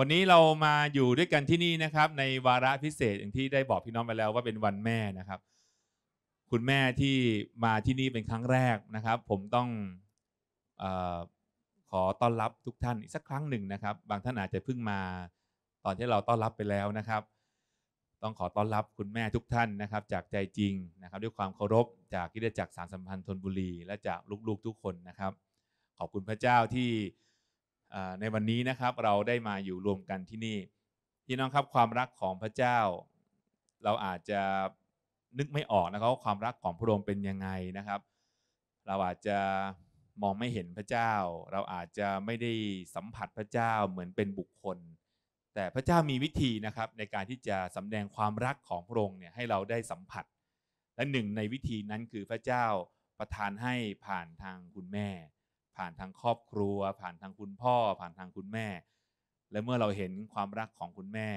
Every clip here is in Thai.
วันนี้เรามาอยู่ด้วยกันที่นี่นะครับในวาระพิเศษอย่างที่ได้บอกพี่น้องไปแล้วว่าเป็นวันแม่นะครับ คุณแม่ที่มาที่นี่เป็นครั้งแรกนะครับผมต้องอขอต้อนรับทุกท่านอีกสักครั้งหนึ่งนะครับบางท่านอาจจะเพิ่งมาตอนที่เราต้อนรับไปแล้วนะครับ ต้องขอต้อนรับคุณแม่ทุกท่านนะครับจากใจจริงนะครับด้วยความเคารพจากที่ได้จากสารสัมพันธ์ธนบุรีและจากลูกๆทุกคนนะครับ ขอบคุณพระเจ้าที่ในวันนี้นะครับเราได้มาอยู่รวมกันที่นี่พี่น้องครับความรักของพระเจ้า เราอาจจะนึกไม่ออกนะครับว่าความรักของพระองค์เป็นยังไงนะครับ เราอาจจะมองไม่เห็นพระเจ้า เราอาจจะไม่ได้สัมผัสพระเจ้าเหมือนเป็นบุคคล แต่พระเจ้ามีวิธีนะครับในการที่จะสำแดงความรักของพระองค์เนี่ยให้เราได้สัมผัส และหนึ่งในวิธีนั้นคือพระเจ้าประทานให้ผ่านทางคุณแม่ผ่านทางครอบครัวผ่านทางคุณพ่อ ผ่านทางคุณแม่ และเมื่อเราเห็นความรักของคุณแม่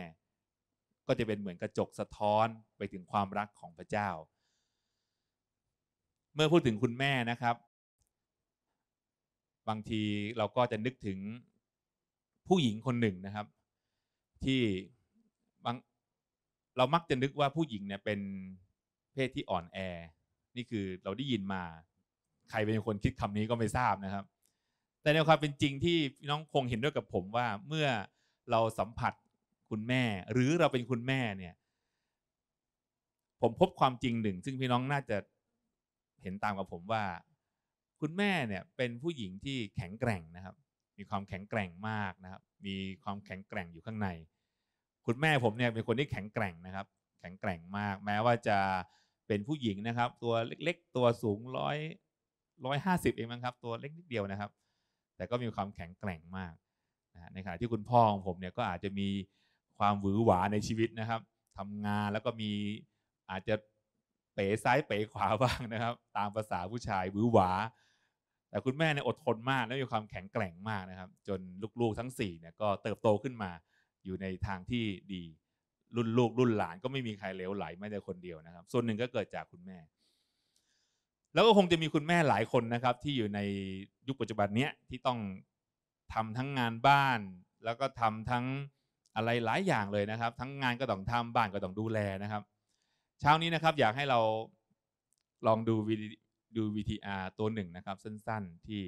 ก็จะเป็นเหมือนกระจกสะท้อนไปถึงความรักของพระเจ้า เมื่อพูดถึงคุณแม่นะครับ บางทีเราก็จะนึกถึงผู้หญิงคนหนึ่งนะครับ ที่ บางเรามักจะนึกว่าผู้หญิง เนี่ยเป็นเพศที่อ่อนแอ นี่คือเราได้ยินมาใครเป็นคนคิดคำนี้ก็ไม่ทราบนะครับ แต่ในความเป็นจริงที่น้องคงเห็นด้วยกับผมว่าเมื่อเราสัมผัสคุณแม่ หรือเราเป็นคุณแม่เนี่ย ผมพบความจริงหนึ่ง ซึ่งพี่น้องน่าจะเห็นตามกับผมว่า คุณแม่เนี่ยเป็นผู้หญิงที่แข็งแกร่งนะครับ มีความแข็งแกร่งมากนะครับ มีความแข็งแกร่งอยู่ข้างใน คุณแม่ผมเนี่ย เป็นคนที่แข็งแกร่งนะครับ แข็งแกร่งมาก แม้ว่าจะเป็นผู้หญิงนะครับ ตัวเล็กๆ ตัวสูงร้อยร้อสิบเองมั้งครับตัวเล็กนิดเดียวนะครับ แต่ก็มีความแข็งแกร่งมากนะในขณะที่คุณพ่อของผมเนี่ยก็อาจจะมีความหวือหวาในชีวิตนะครับ ทำงานแล้วก็มีอาจจะเป๋ซ้ายเป๋ขวาบ้างนะครับ ตามภาษาผู้ชายหวือหวา แต่คุณแม่เนี่ยอดทนมากและมีความแข็งแกร่งมากนะครับ จนลูกๆทั้ง4เนี่ยก็เติบโตขึ้นมาอยู่ในทางที่ดี รุ่นลูกรุ่นหลาน ก็ไม่มีใครเลวไหลแม้แต่คนเดียวนะครับ ส่วนหนึ่งก็เกิดจากคุณแม่แล้วก็คงจะมีคุณแม่หลายคนนะครับ ที่อยู่ในยุคปัจจุบันเนี้ยที่ต้องทำทั้งงานบ้านแล้วก็ทำทั้งอะไรหลายอย่างเลยนะครับ ทั้งงานก็ต้องทำบ้านก็ต้องดูแลนะครับเช้านี้นะครับอยากให้เราลองดูวีดู VTR ตัวหนึ่งนะครับ สั้น ๆที่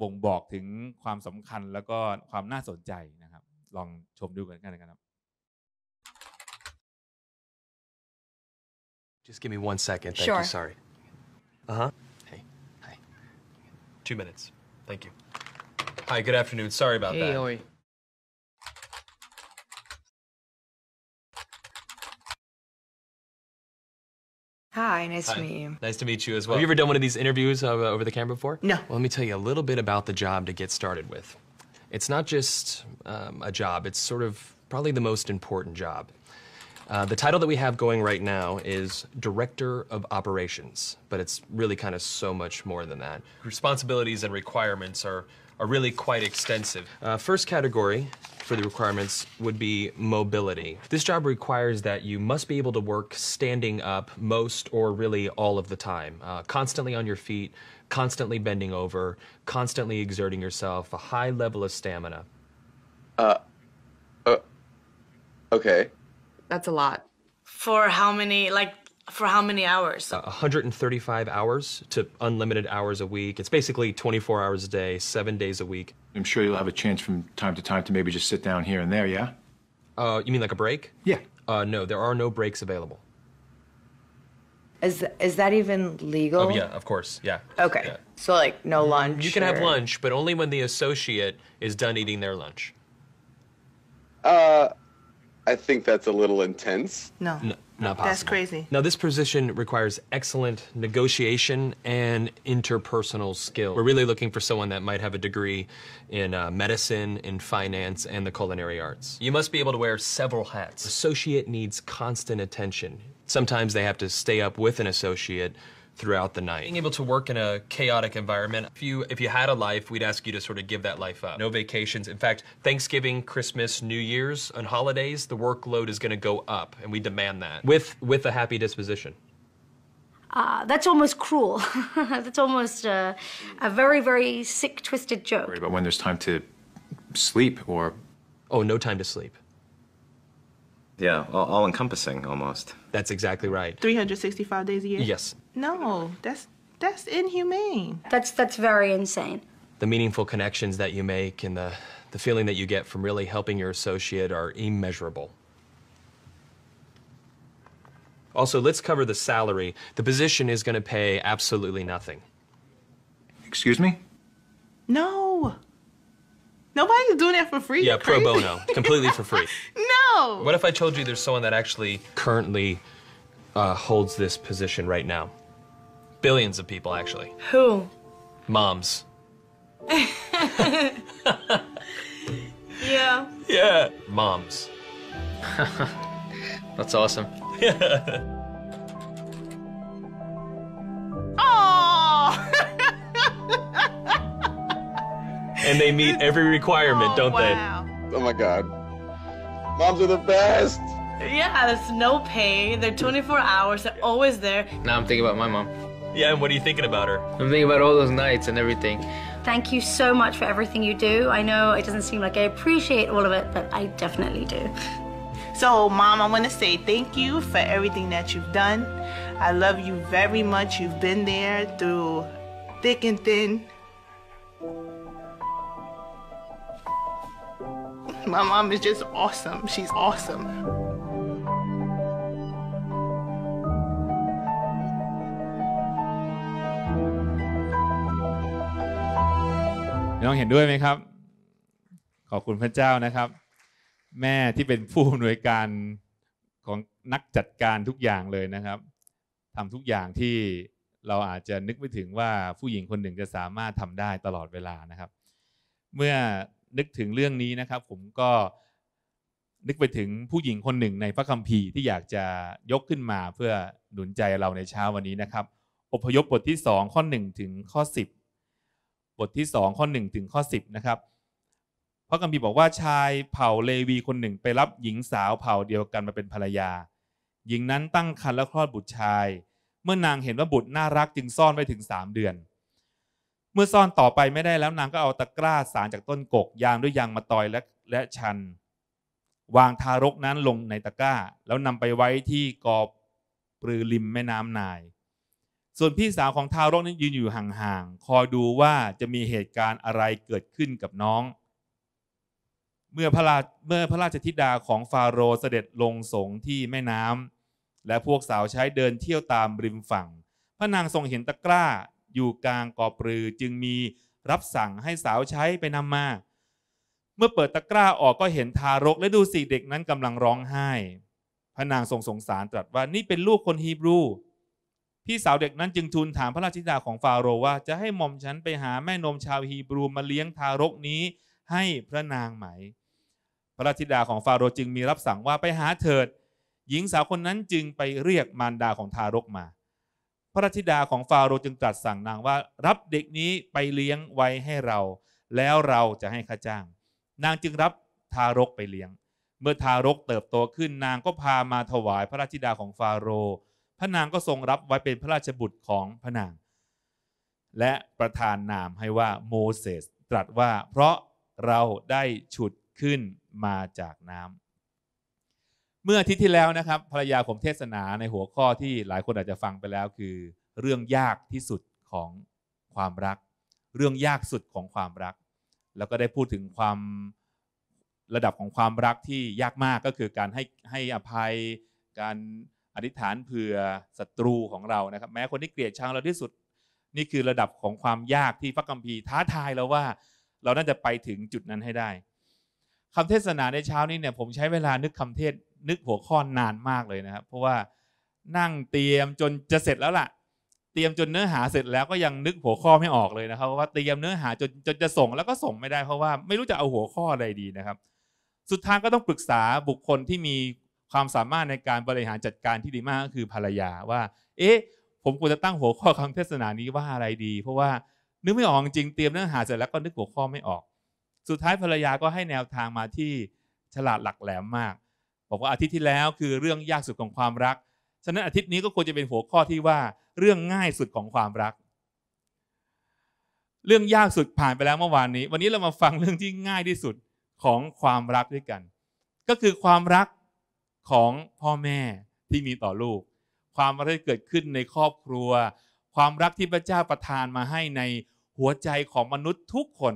บ่งบอกถึงความสำคัญแล้วก็ความน่าสนใจนะครับ ลองชมดูกันกันนะครับ Just give me one second. Thank sure. you. Sorry. Uh huh. Hey. Hi. Two minutes. Thank you. Hi, good afternoon. Sorry about hey, that. Oi. Hi, nice Hi. to meet you. Nice to meet you as well. Have you ever done one of these interviews uh, over the camera before? No. Well, let me tell you a little bit about the job to get started with. It's not just um, a job, it's sort of probably the most important job. Uh, the title that we have going right now is Director of Operations, but it's really kind of so much more than that. Responsibilities and requirements are, are really quite extensive. Uh, first category for the requirements would be mobility. This job requires that you must be able to work standing up most or really all of the time, uh, constantly on your feet, constantly bending over, constantly exerting yourself, a high level of stamina. Uh, uh okay. That's a lot. For how many, like, for how many hours? Uh, 135 hours to unlimited hours a week. It's basically 24 hours a day, seven days a week. I'm sure you'll have a chance from time to time to maybe just sit down here and there, yeah? Uh, you mean like a break? Yeah. Uh, no, there are no breaks available. Is is that even legal? Oh yeah, of course. Yeah. Okay. Yeah. So like no lunch. You can or... have lunch, but only when the associate is done eating their lunch. Uh I think that's a little intense. No. no not possible. That's crazy. Now, this position requires excellent negotiation and interpersonal skill. We're really looking for someone that might have a degree in uh, medicine, in finance, and the culinary arts. You must be able to wear several hats. Associate needs constant attention. Sometimes they have to stay up with an associate throughout the night. Being able to work in a chaotic environment, if you if you had a life, we'd ask you to sort of give that life up. No vacations. In fact, Thanksgiving, Christmas, New Year's, and holidays, the workload is going to go up, and we demand that with with a happy disposition. Uh, that's almost cruel. that's almost a very, very sick, twisted joke. But when there's time to sleep or. Oh, no time to sleep. Yeah, all, all encompassing almost. That's exactly right. 365 days a year? Yes. No, that's that's inhumane. That's that's very insane. The meaningful connections that you make and the the feeling that you get from really helping your associate are immeasurable. Also, let's cover the salary. The position is going to pay absolutely nothing. Excuse me? No, Nobody's doing that for free. Yeah, pro bono, completely for free. no. What if I told you there's someone that actually currently uh, holds this position right now? Billions of people, actually. Who? Moms. yeah. Yeah. Moms. That's awesome. Yeah. and they meet every requirement, oh, don't wow. they? Oh my god. Moms are the best. Yeah, there's no pay. They're 24 hours. They're always there. Now I'm thinking about my mom. Yeah, and what are you thinking about her? I'm thinking about all those nights and everything. Thank you so much for everything you do. I know it doesn't seem like I appreciate all of it, but I definitely do. So, Mom, I want to say thank you for everything that you've done. I love you very much. You've been there through thick and thin. My mom is just awesome. She's awesome. น้องเห็นด้วยไหมครับ ขอบคุณพระเจ้านะครับ แม่ที่เป็นผู้อำนวยการของนักจัดการทุกอย่างเลยนะครับทำทุกอย่างที่เราอาจจะนึกไม่ถึงว่าผู้หญิงคนหนึ่งจะสามารถทำได้ตลอดเวลานะครับ เมื่อนึกถึงเรื่องนี้นะครับผมก็นึกไปถึงผู้หญิงคนหนึ่ง ในพระคัมภีร์ที่อยากจะยกขึ้นมาเพื่อหนุนใจเราในเช้าวันนี้นะครับ อพยพบทที่2ข้อ1 ถึงข้อ 10 บทที่2ข้อ1ถึงข้อ10นะครับพระคัมภีร์บอกว่าชายเผ่าเลวีคนหนึ่งไปรับหญิงสาวเผ่าเดียวกันมาเป็นภรรยา หญิงนั้นตั้งครรภ์และคลอดบุตรชาย เมื่อนางเห็นว่าบุตรน่ารักจึงซ่อนไว้ถึง 3 เดือนเมื่อซ่อนต่อไปไม่ได้แล้วนางก็เอาตะกร้าสารจากต้นกก ยางด้วยยางมาตอยและและชัน วางทารกนั้นลงในตะกร้าแล้วนำไปไว้ที่กอบปลือริมแม่น้ำนาย ส่วนพี่สาวของทารกนั้นยืนอยู่ห่างๆคอยดูว่าจะมีเหตุการณ์อะไรเกิดขึ้นกับน้อง เมื่อพระราเมื่อพระราชธิดาของฟาโรห์เสด็จลงสงที่แม่น้ำ และพวกสาวใช้เดินเที่ยวตามริมฝั่ง พระนางทรงเห็นตะกร้าอยู่กลางกอบปรือจึงมีรับสั่งให้สาวใช้ไปนำมาเมื่อเปิดตะกร้าออกก็เห็นทารกและดูสิ เด็กนั้นกำลังร้องไห้ พระนางทรงสงสารตรัสว่านี่เป็นลูกคนฮีบรู พี่สาวเด็กนั้นจึงทูลถามพระราชิดาของฟาโรว่าจะให้หม่อมฉันไปหาแม่นมชาวฮีบรูมาเลี้ยงทารกนี้ให้พระนางไหม พระราชิดาของฟาโรจึงมีรับสั่งว่าไปหาเถิด หญิงสาวคนนั้นจึงไปเรียกมารดาของทารกมาพระราชธิดาของฟาโรห์จึงตรัสสั่งนางว่า รับเด็กนี้ไปเลี้ยงไว้ให้เรา แล้วเราจะให้ค่าจ้าง นางจึงรับทารกไปเลี้ยง เมื่อทารกเติบโตขึ้นนางก็พามาถวายพระราชธิดาของฟาโรห์พระนางก็ทรงรับไว้เป็นพระราชบุตรของพระนาง และประทานนามให้ว่าโมเสสตรัสว่าเพราะเราได้ฉุดขึ้นมาจากน้ำเมื่ออาทิตย์ที่แล้วนะครับภรรยาผมเทศนาในหัวข้อที่หลายคนอาจจะฟังไปแล้วคือ เรื่องยากที่สุดของความรัก เรื่องยากสุดของความรัก แล้วก็ได้พูดถึงความระดับของความรักที่ยากมากก็คือการให้ให้อภัยการอธิษฐานเผื่อศัตรูของเรานะครับ แม้คนที่เกลียดชังเราที่สุดนี่คือระดับของความยากที่พระคัมภีร์ท้าทายเราว่าเราน่าจะไปถึงจุดนั้นให้ได้คำเทศนาในเช้านี้เนี่ยผมใช้เวลานึกคำเทศนึกหัวข้อนานมากเลยนะครับ เพราะว่านั่งเตรียมจนจะเสร็จแล้ว ล่ะ เตรียมจนเนื้อหาเสร็จแล้วก็ยังนึกหัวข้อไม่ออกเลยนะครับว่าเตรียมเนื้อหา จนจนจะส่งแล้วก็ส่งไม่ได้เพราะว่าไม่รู้จะเอาหัวข้ออะไรดีนะครับ สุดท้ายก็ต้องปรึกษาบุคคลที่มีความสามารถในการบริหารจัดการที่ดีมากก็คือภรรยาว่า เอ๊ะผมควรจะตั้งหัวข้อคำเทศนานี้ว่าอะไรดี เพราะว่านึกไม่ออกจริงเตรียมเนื้อหาเสร็จแล้วก็นึกหัวข้อไม่ออก สุดท้ายภรรยาก็ให้แนวทางมาที่ฉลาดหลักแหลมมากบอกว่าอาทิตย์ที่แล้วคือเรื่องยากสุดของความรัก ฉะนั้นอาทิตย์นี้ก็ควรจะเป็นหัวข้อที่ว่าเรื่องง่ายสุดของความรัก เรื่องยากสุดผ่านไปแล้วเมื่อวานนี้ วันนี้เรามาฟังเรื่องที่ง่ายที่สุดของความรักด้วยกัน ก็คือความรักของพ่อแม่ที่มีต่อลูก ความรักที่เกิดขึ้นในครอบครัว ความรักที่พระเจ้าประทานมาให้ในหัวใจของมนุษย์ทุกคน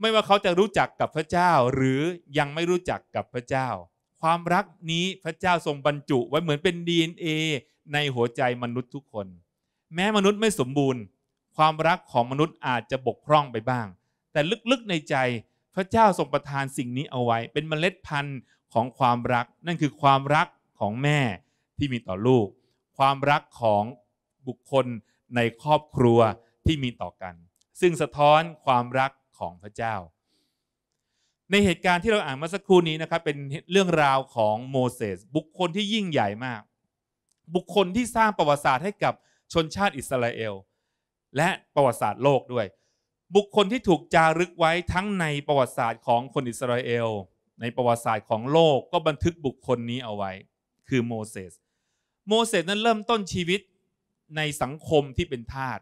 ไม่ว่าเขาจะรู้จักกับพระเจ้า หรือยังไม่รู้จักกับพระเจ้าความรักนี้พระเจ้าทรงบรรจุไว้เหมือนเป็น DNA ในหัวใจมนุษย์ทุกคน แม้มนุษย์ไม่สมบูรณ์ ความรักของมนุษย์อาจจะบกพร่องไปบ้าง แต่ลึกๆในใจพระเจ้าทรงประทานสิ่งนี้เอาไว้ เป็นเมล็ดพันธุ์ของความรักนั่นคือความรักของแม่ที่มีต่อลูก ความรักของบุคคลในครอบครัวที่มีต่อกัน ซึ่งสะท้อนความรักของพระเจ้าในเหตุการณ์ที่เราอ่านมาสักครู่นี้นะครับเป็นเรื่องราวของโมเสสบุคคลที่ยิ่งใหญ่มาก บุคคลที่สร้างประวัติศาสตร์ให้กับชนชาติอิสราเอล และประวัติศาสตร์โลกด้วย บุคคลที่ถูกจารึกไว้ทั้งในประวัติศาสตร์ของคนอิสราเอล ในประวัติศาสตร์ของโลกก็บันทึกบุคคลนี้เอาไว้ คือโมเสสโมเสสนั้นเริ่มต้นชีวิตในสังคมที่เป็นทาส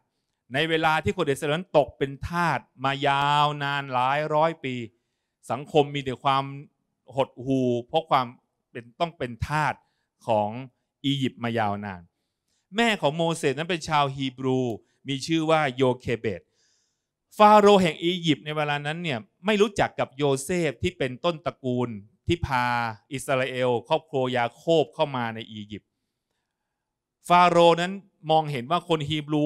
ในเวลาที่คนอิสราเอลตกเป็นทาสมายาวนานหลายร้อยปีสังคมมีแต่ความหดหู่เพราะความเป็นต้องเป็นทาสของอียิปต์มายาวนาน แม่ของโมเสสนั้นเป็นชาวฮีบรูมีชื่อว่าโยเคเบตฟาโรห์แห่งอียิปต์ในเวลานั้นเนี่ยไม่รู้จักกับโยเซฟที่เป็นต้นตระกูลที่พา อิสราเอล ครอบครัวยาโคบเข้ามาในอียิปต์ฟาโรห์นั้นมองเห็นว่าคนฮีบรู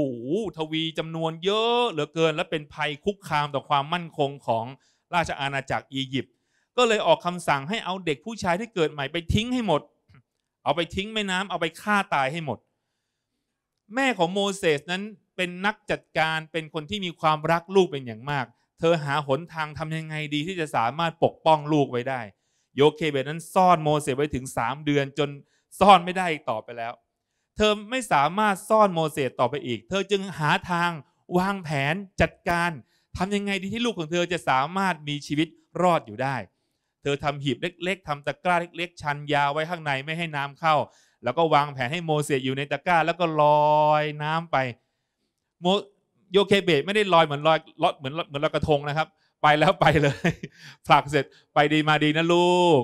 ทวีจำนวนเยอะเหลือเกิน และเป็นภัยคุกคามต่อความมั่นคงของราชอาณาจักรอียิปต์ก็เลยออกคำสั่งให้เอาเด็กผู้ชายที่เกิดใหม่ไปทิ้งให้หมด เอาไปทิ้งแม่น้ำ เอาไปฆ่าตายให้หมด แม่ของโมเสสนั้นเป็นนักจัดการ เป็นคนที่มีความรักลูกเป็นอย่างมาก เธอหาหนทางทำยังไงดีที่จะสามารถปกป้องลูกไว้ได้ โยเคเบนั้นซ่อนโมเสสไว้ถึง 3 เดือนจนซ่อนไม่ได้อีกต่อไปแล้ว เธอไม่สามารถซ่อนโมเสสต่อไปอีก เธอจึงหาทางวางแผนจัดการทำยังไงดีที่ลูกของเธอจะสามารถมีชีวิตรอดอยู่ได้ เธอทำหีบเล็กๆ ทำตะกร้าเล็ก ๆ ชันยาวไว้ข้างในไม่ให้น้ำเข้า แล้วก็วางแผนให้โมเสสอยู่ในตะกร้าแล้วก็ลอยน้ำไป โมโยเคเบตไม่ได้ลอยเหมือนลอยลอดเหมือนเหมือนลอยกระทงนะครับ ไปแล้วไปเลยผลักเสร็จไปดีมาดีนะลูก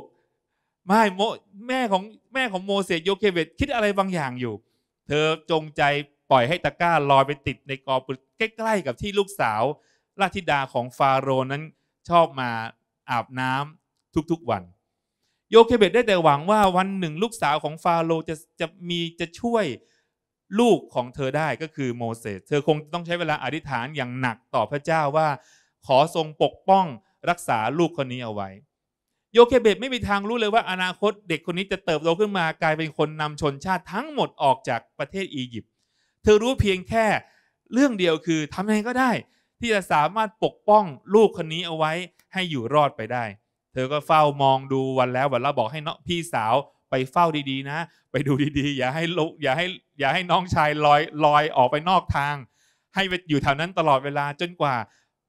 ไม่โมแม่ของแม่ของโมเสสโยเคเบตคิดอะไรบางอย่างอยู่ เธอจงใจปล่อยให้ตะกร้าลอยไปติดในกอปืยใกล้ๆกับที่ลูกสาวราชธิดาของฟาโรนั้นชอบมาอาบน้ำทุกๆวัน โยเคเบตได้แต่หวังว่า วันหนึ่งลูกสาวของฟาโรจะจะมีจะช่วยลูกของเธอได้ก็คือโมเสสเธอคงต้องใช้เวลาอธิษฐานอย่างหนักต่อพระเจ้าว่าขอทรงปกป้องรักษาลูกคนนี้เอาไว้ โยเคเบตไม่มีทางรู้เลยว่าอนาคตเด็กคนนี้จะเติบโตขึ้นมากลายเป็นคนนำชนชาติทั้งหมดออกจากประเทศอียิปต์เธอรู้เพียงแค่เรื่องเดียวคือทำยังไงก็ได้ที่จะสามารถปกป้องลูกคนนี้เอาไว้ให้อยู่รอดไปได้ เธอก็เฝ้ามองดูวันแล้ว วันเล้บอกให้เนาะพี่สาวไปเฝ้าดีๆนะ ไปดูดีๆ อย่าให้ลูกอย่าให้อย่าให้น้องชายลอยลอยออกไปนอกทาง ให้อยู่แถวนั้นตลอดเวลาจนกว่า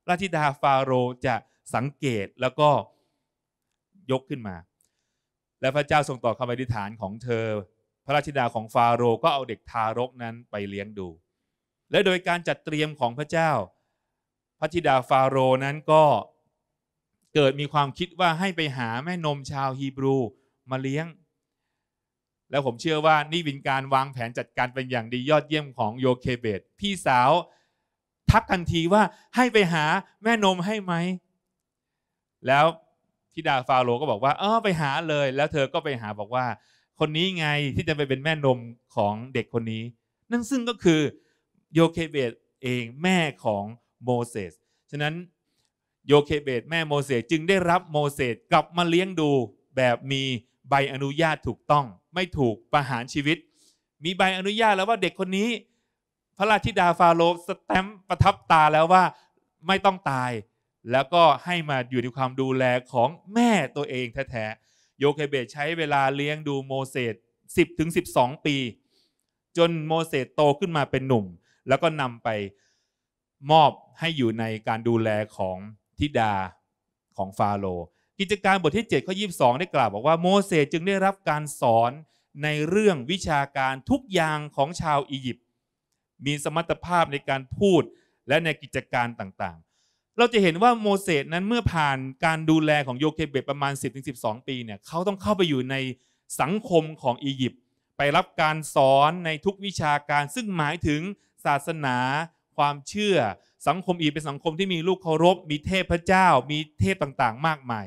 ราชิดาฟาโรจะสังเกตแล้วก็ยกขึ้นมา และพระเจ้าทรงต่อคำอธิษฐานของเธอ พระราชิดาของฟาโรก็เอาเด็กทารกนั้นไปเลี้ยงดู และโดยการจัดเตรียมของพระเจ้าพระธิดาฟาโรนั้นก็เกิดมีความคิดว่าให้ไปหาแม่นมชาวฮีบรูมาเลี้ยง แล้วผมเชื่อว่านี่วินการวางแผนจัดการเป็นอย่างดียอดเยี่ยมของโยเคเบตพี่สาว ทักทันทีว่าให้ไปหาแม่นมให้ไหม แล้วทิดาฟาโรก็บอกว่าเออไปหาเลย แล้วเธอก็ไปหาบอกว่า คนนี้ไงที่จะไปเป็นแม่นมของเด็กคนนี้ นั่นซึ่งก็คือโยเคเบตเองแม่ของโมเสส ฉะนั้นโยเคเบตแม่โมเสสจึงได้รับโมเสสกลับมาเลี้ยงดูแบบมีใบอนุญาตถูกต้อง ไม่ถูกประหารชีวิต มีใบอนุญาตแล้วว่าเด็กคนนี้พระราชิดาฟาโรห์สแตมป์ประทับตาแล้วว่าไม่ต้องตาย แล้วก็ให้มาอยู่ในความดูแลของแม่ตัวเองแท้ๆโยเคเบตใช้เวลาเลี้ยงดูโมเสส10ถึง12 ปี จนโมเสสโตขึ้นมาเป็นหนุ่มแล้วก็นำไปมอบให้อยู่ในการดูแลของทิดาของฟาโรห์กิจการบท ที่7ข้อ 22 ได้กล่าวบอกว่าโมเสสจึงได้รับการสอนในเรื่องวิชาการทุกอย่างของชาว อียิปต์มีสมรรถภาพในการพูดและในกิจการต่างๆ เราจะเห็นว่าโมเสสนั้นเมื่อผ่านการดูแลของโยเคเบตประมาณ 10-12 ปีเนี่ยเขาต้องเข้าไปอยู่ในสังคมของอียิปต์ไปรับการสอนในทุกวิชาการ ซึ่งหมายถึงศาสนาความเชื่อสังคมอีเป็นสังคมที่มีลูกเคารพ มีเทพเจ้า มีเทพต่างๆ มากมาย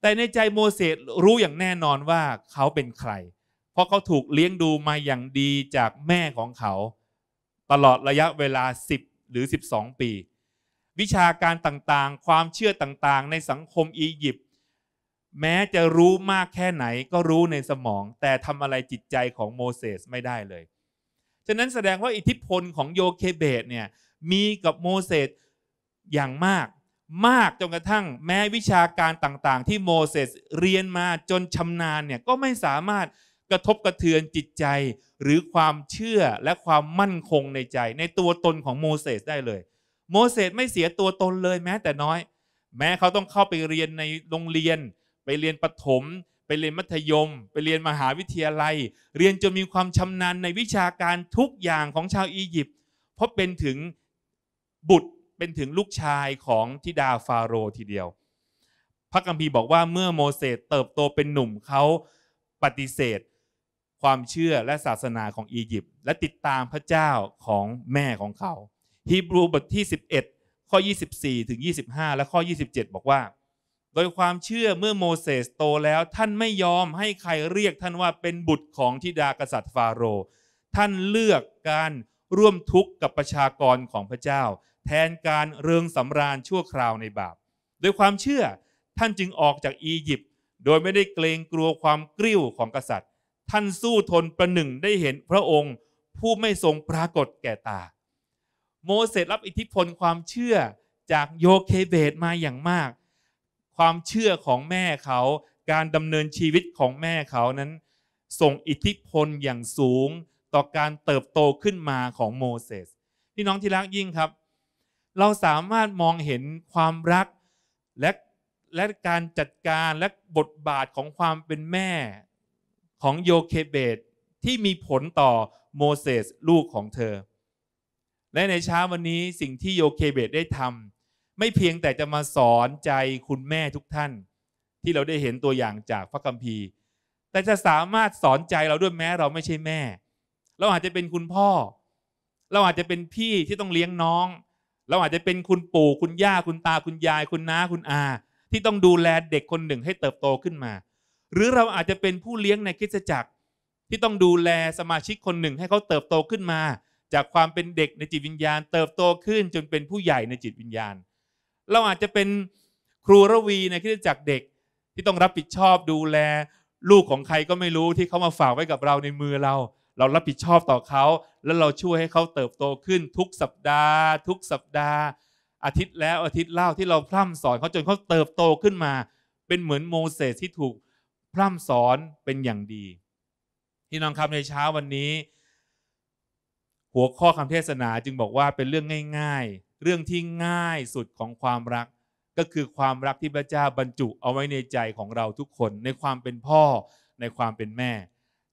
แต่ในใจโมเสสรู้อย่างแน่นอนว่าเขาเป็นใคร เพราะเขาถูกเลี้ยงดูมาอย่างดีจากแม่ของเขา ตลอดระยะเวลา 10 หรือ 12 ปี วิชาการต่างๆ ความเชื่อต่างๆ ในสังคมอียิปต์แม้จะรู้มากแค่ไหนก็รู้ในสมอง แต่ทำอะไรจิตใจของโมเสสไม่ได้เลยฉะนั้นแสดงว่าอิทธิพลของโยเคเบตเนี่ยมีกับโมเสสอย่างมาก มากจนกระทั่งแม้วิชาการต่างๆ ที่โมเสสเรียนมาจนชำนาญเนี่ยก็ไม่สามารถกระทบกระเทือนจิตใจหรือความเชื่อและความมั่นคงในใจในตัวตนของโมเสสได้เลย โมเสสไม่เสียตัวตนเลยแม้แต่น้อย แม้เขาต้องเข้าไปเรียนในโรงเรียนไปเรียนประถมไปเรียนมัธยม ไปเรียนมหาวิทยาลัย เรียนจนมีความชำนาญในวิชาการทุกอย่างของชาวอียิปต์เพราะเป็นถึงบุตรเป็นถึงลูกชายของทิดาฟาโรทีเดียว พระกัมพีบอกว่าเมื่อโมเสสเติบโตเป็นหนุ่มเขาปฏิเสธความเชื่อและศาสนาของอียิปต์และติดตามพระเจ้าของแม่ของเขาฮีบรูบทที่ 11 ข้อ 24 ถึง 25 และข้อ 27 บอกว่าโดยความเชื่อเมื่อโมเสสโตแล้วท่านไม่ยอมให้ใครเรียกท่านว่าเป็นบุตรของทิดากษัตริย์ฟาโรห์ท่านเลือกการร่วมทุกข์กับประชากรของพระเจ้า แทนการเริงสำราญชั่วคราวในบาปโดยความเชื่อท่านจึงออกจากอียิปต์โดยไม่ได้เกรงกลัวความกริ้วของกษัตริย์ ท่านสู้ทนประหนึ่งได้เห็นพระองค์ ผู้ไม่ทรงปรากฏแก่ตา โมเสสรับอิทธิพลความเชื่อจากโยเคเบตมาอย่างมากความเชื่อของแม่เขาการดำเนินชีวิตของแม่เขานั้นส่งอิทธิพลอย่างสูงต่อการเติบโตขึ้นมาของโมเสสพี่น้องที่รักยิ่งครับ เราสามารถมองเห็นความรัก และและการจัดการและบทบาทของความเป็นแม่ของโยเคเบตที่มีผลต่อโมเสสลูกของเธอ และในเช้าวันนี้สิ่งที่โยเคเบตได้ทำไม่เพียงแต่จะมาสอนใจคุณแม่ทุกท่านที่เราได้เห็นตัวอย่างจากพระคัมภีร์แต่จะสามารถสอนใจเราด้วยแม้เราไม่ใช่แม่ เราอาจจะเป็นคุณพ่อ เราอาจจะเป็นพี่ที่ต้องเลี้ยงน้อง เราอาจจะเป็นคุณปู่คุณย่าคุณตาคุณยายคุณน้าคุณอา ที่ต้องดูแลเด็กคนหนึ่งให้เติบโตขึ้นมา หรือเราอาจจะเป็นผู้เลี้ยงในคิดจักร ที่ต้องดูแลสมาชิกคนหนึ่งให้เขาเติบโตขึ้นมา จากความเป็นเด็กในจิตวิญญาณ เติบโตขึ้น จนเป็นผู้ใหญ่ในจิตวิญญาณเราอาจจะเป็นครูระวีในคริดจักเด็กที่ต้องรับผิดชอบดูแล ลูกของใครก็ไม่รู้ที่เขามาฝากไว้กับเราในมือเรา เรารับผิดชอบต่อเขา แล้วเราช่วยให้เขาเติบโตขึ้นทุกสัปดาห์ ทุกสัปดาห์ อาทิตย์แล้วอาทิตย์เล่าที่เราพร่ำสอนเขาจนเขาเติบโตขึ้นมา เป็นเหมือนโมเสสที่ถูกพร่ำสอนเป็นอย่างดีพี่น้องครับในเช้าวันนี้ หัวข้อคำเทศนาจึงบอกว่าเป็นเรื่องง่ายเรื่องที่ง่ายสุดของความรักก็คือความรักที่พระเจ้าบรรจุเอาไว้ในใจของเราทุกคนในความเป็นพ่อในความเป็นแม่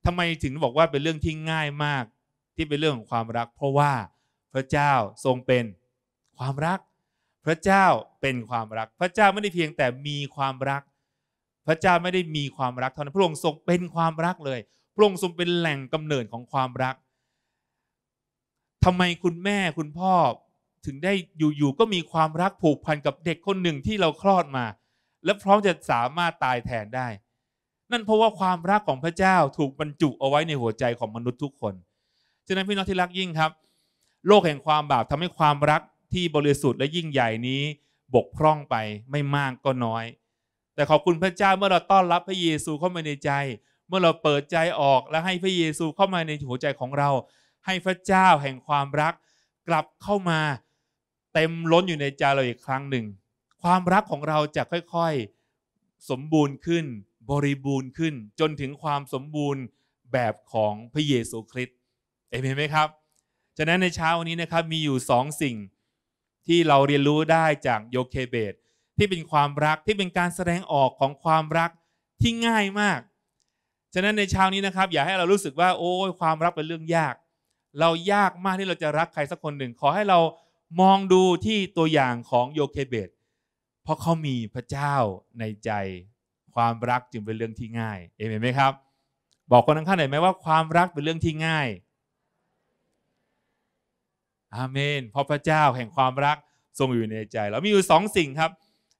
ทำไมถึงบอกว่าเป็นเรื่องที่ง่ายมากที่เป็นเรื่องของความรัก เพราะว่าพระเจ้าทรงเป็นความรัก พระเจ้าเป็นความรัก พระเจ้าไม่ได้เพียงแต่มีความรัก พระเจ้าไม่ได้มีความรักเท่านั้นพระองค์ทรงเป็นความรักเลย พระองค์ทรงเป็นแหล่งกำเนิดของความรัก ทำไมคุณแม่คุณพ่อถึงได้อยู่ ๆ ก็มีความรักผูกพันกับเด็กคนหนึ่งที่เราคลอดมา และพร้อมจะสามารถตายแทนได้ นั่นเพราะว่าความรักของพระเจ้าถูกบรรจุเอาไว้ในหัวใจของมนุษย์ทุกคนฉะนั้นพี่น้องที่รักยิ่งครับ โลกแห่งความบาปทำให้ความรักที่บริสุทธิ์และยิ่งใหญ่นี้บกพร่องไปไม่มากก็น้อย แต่ขอบคุณพระเจ้าเมื่อเราต้อนรับพระเยซูเข้ามาในใจ เมื่อเราเปิดใจออกและให้พระเยซูเข้ามาในหัวใจของเรา ให้พระเจ้าแห่งความรักกลับเข้ามาเต็มล้นอยู่ในใจเราอีกครั้งหนึ่ง ความรักของเราจะค่อยๆ สมบูรณ์ขึ้นบริบูรณ์ขึ้น จนถึงความสมบูรณ์แบบของพระเยซูคริสต์เอเมนไหมครับฉะนั้นในเช้าวันนี้นะครับมีอยู่สองสิ่ง ที่เราเรียนรู้ได้จากโยเคเบตที่เป็นความรักที่เป็นการแสดงออกของความรักที่ง่ายมาก ฉะนั้นในเช้านี้นะครับ อย่าให้เรารู้สึกว่า โอ้ยความรักเป็นเรื่องยาก เรายากมากที่เราจะรักใครสักคนหนึ่ง ขอให้เรามองดูที่ตัวอย่างของโยเคเบตเพราะเขามีพระเจ้าในใจ ความรักจึงเป็นเรื่องที่ง่าย เอเมนไหมครับ บอกคนข้างๆหน่อยไหมว่าความรักเป็นเรื่องที่ง่ายอาเมนเพราะพระเจ้าแห่งความรักทรงอยู่ในใจ เรา มีอยู่สองสิ่งครับ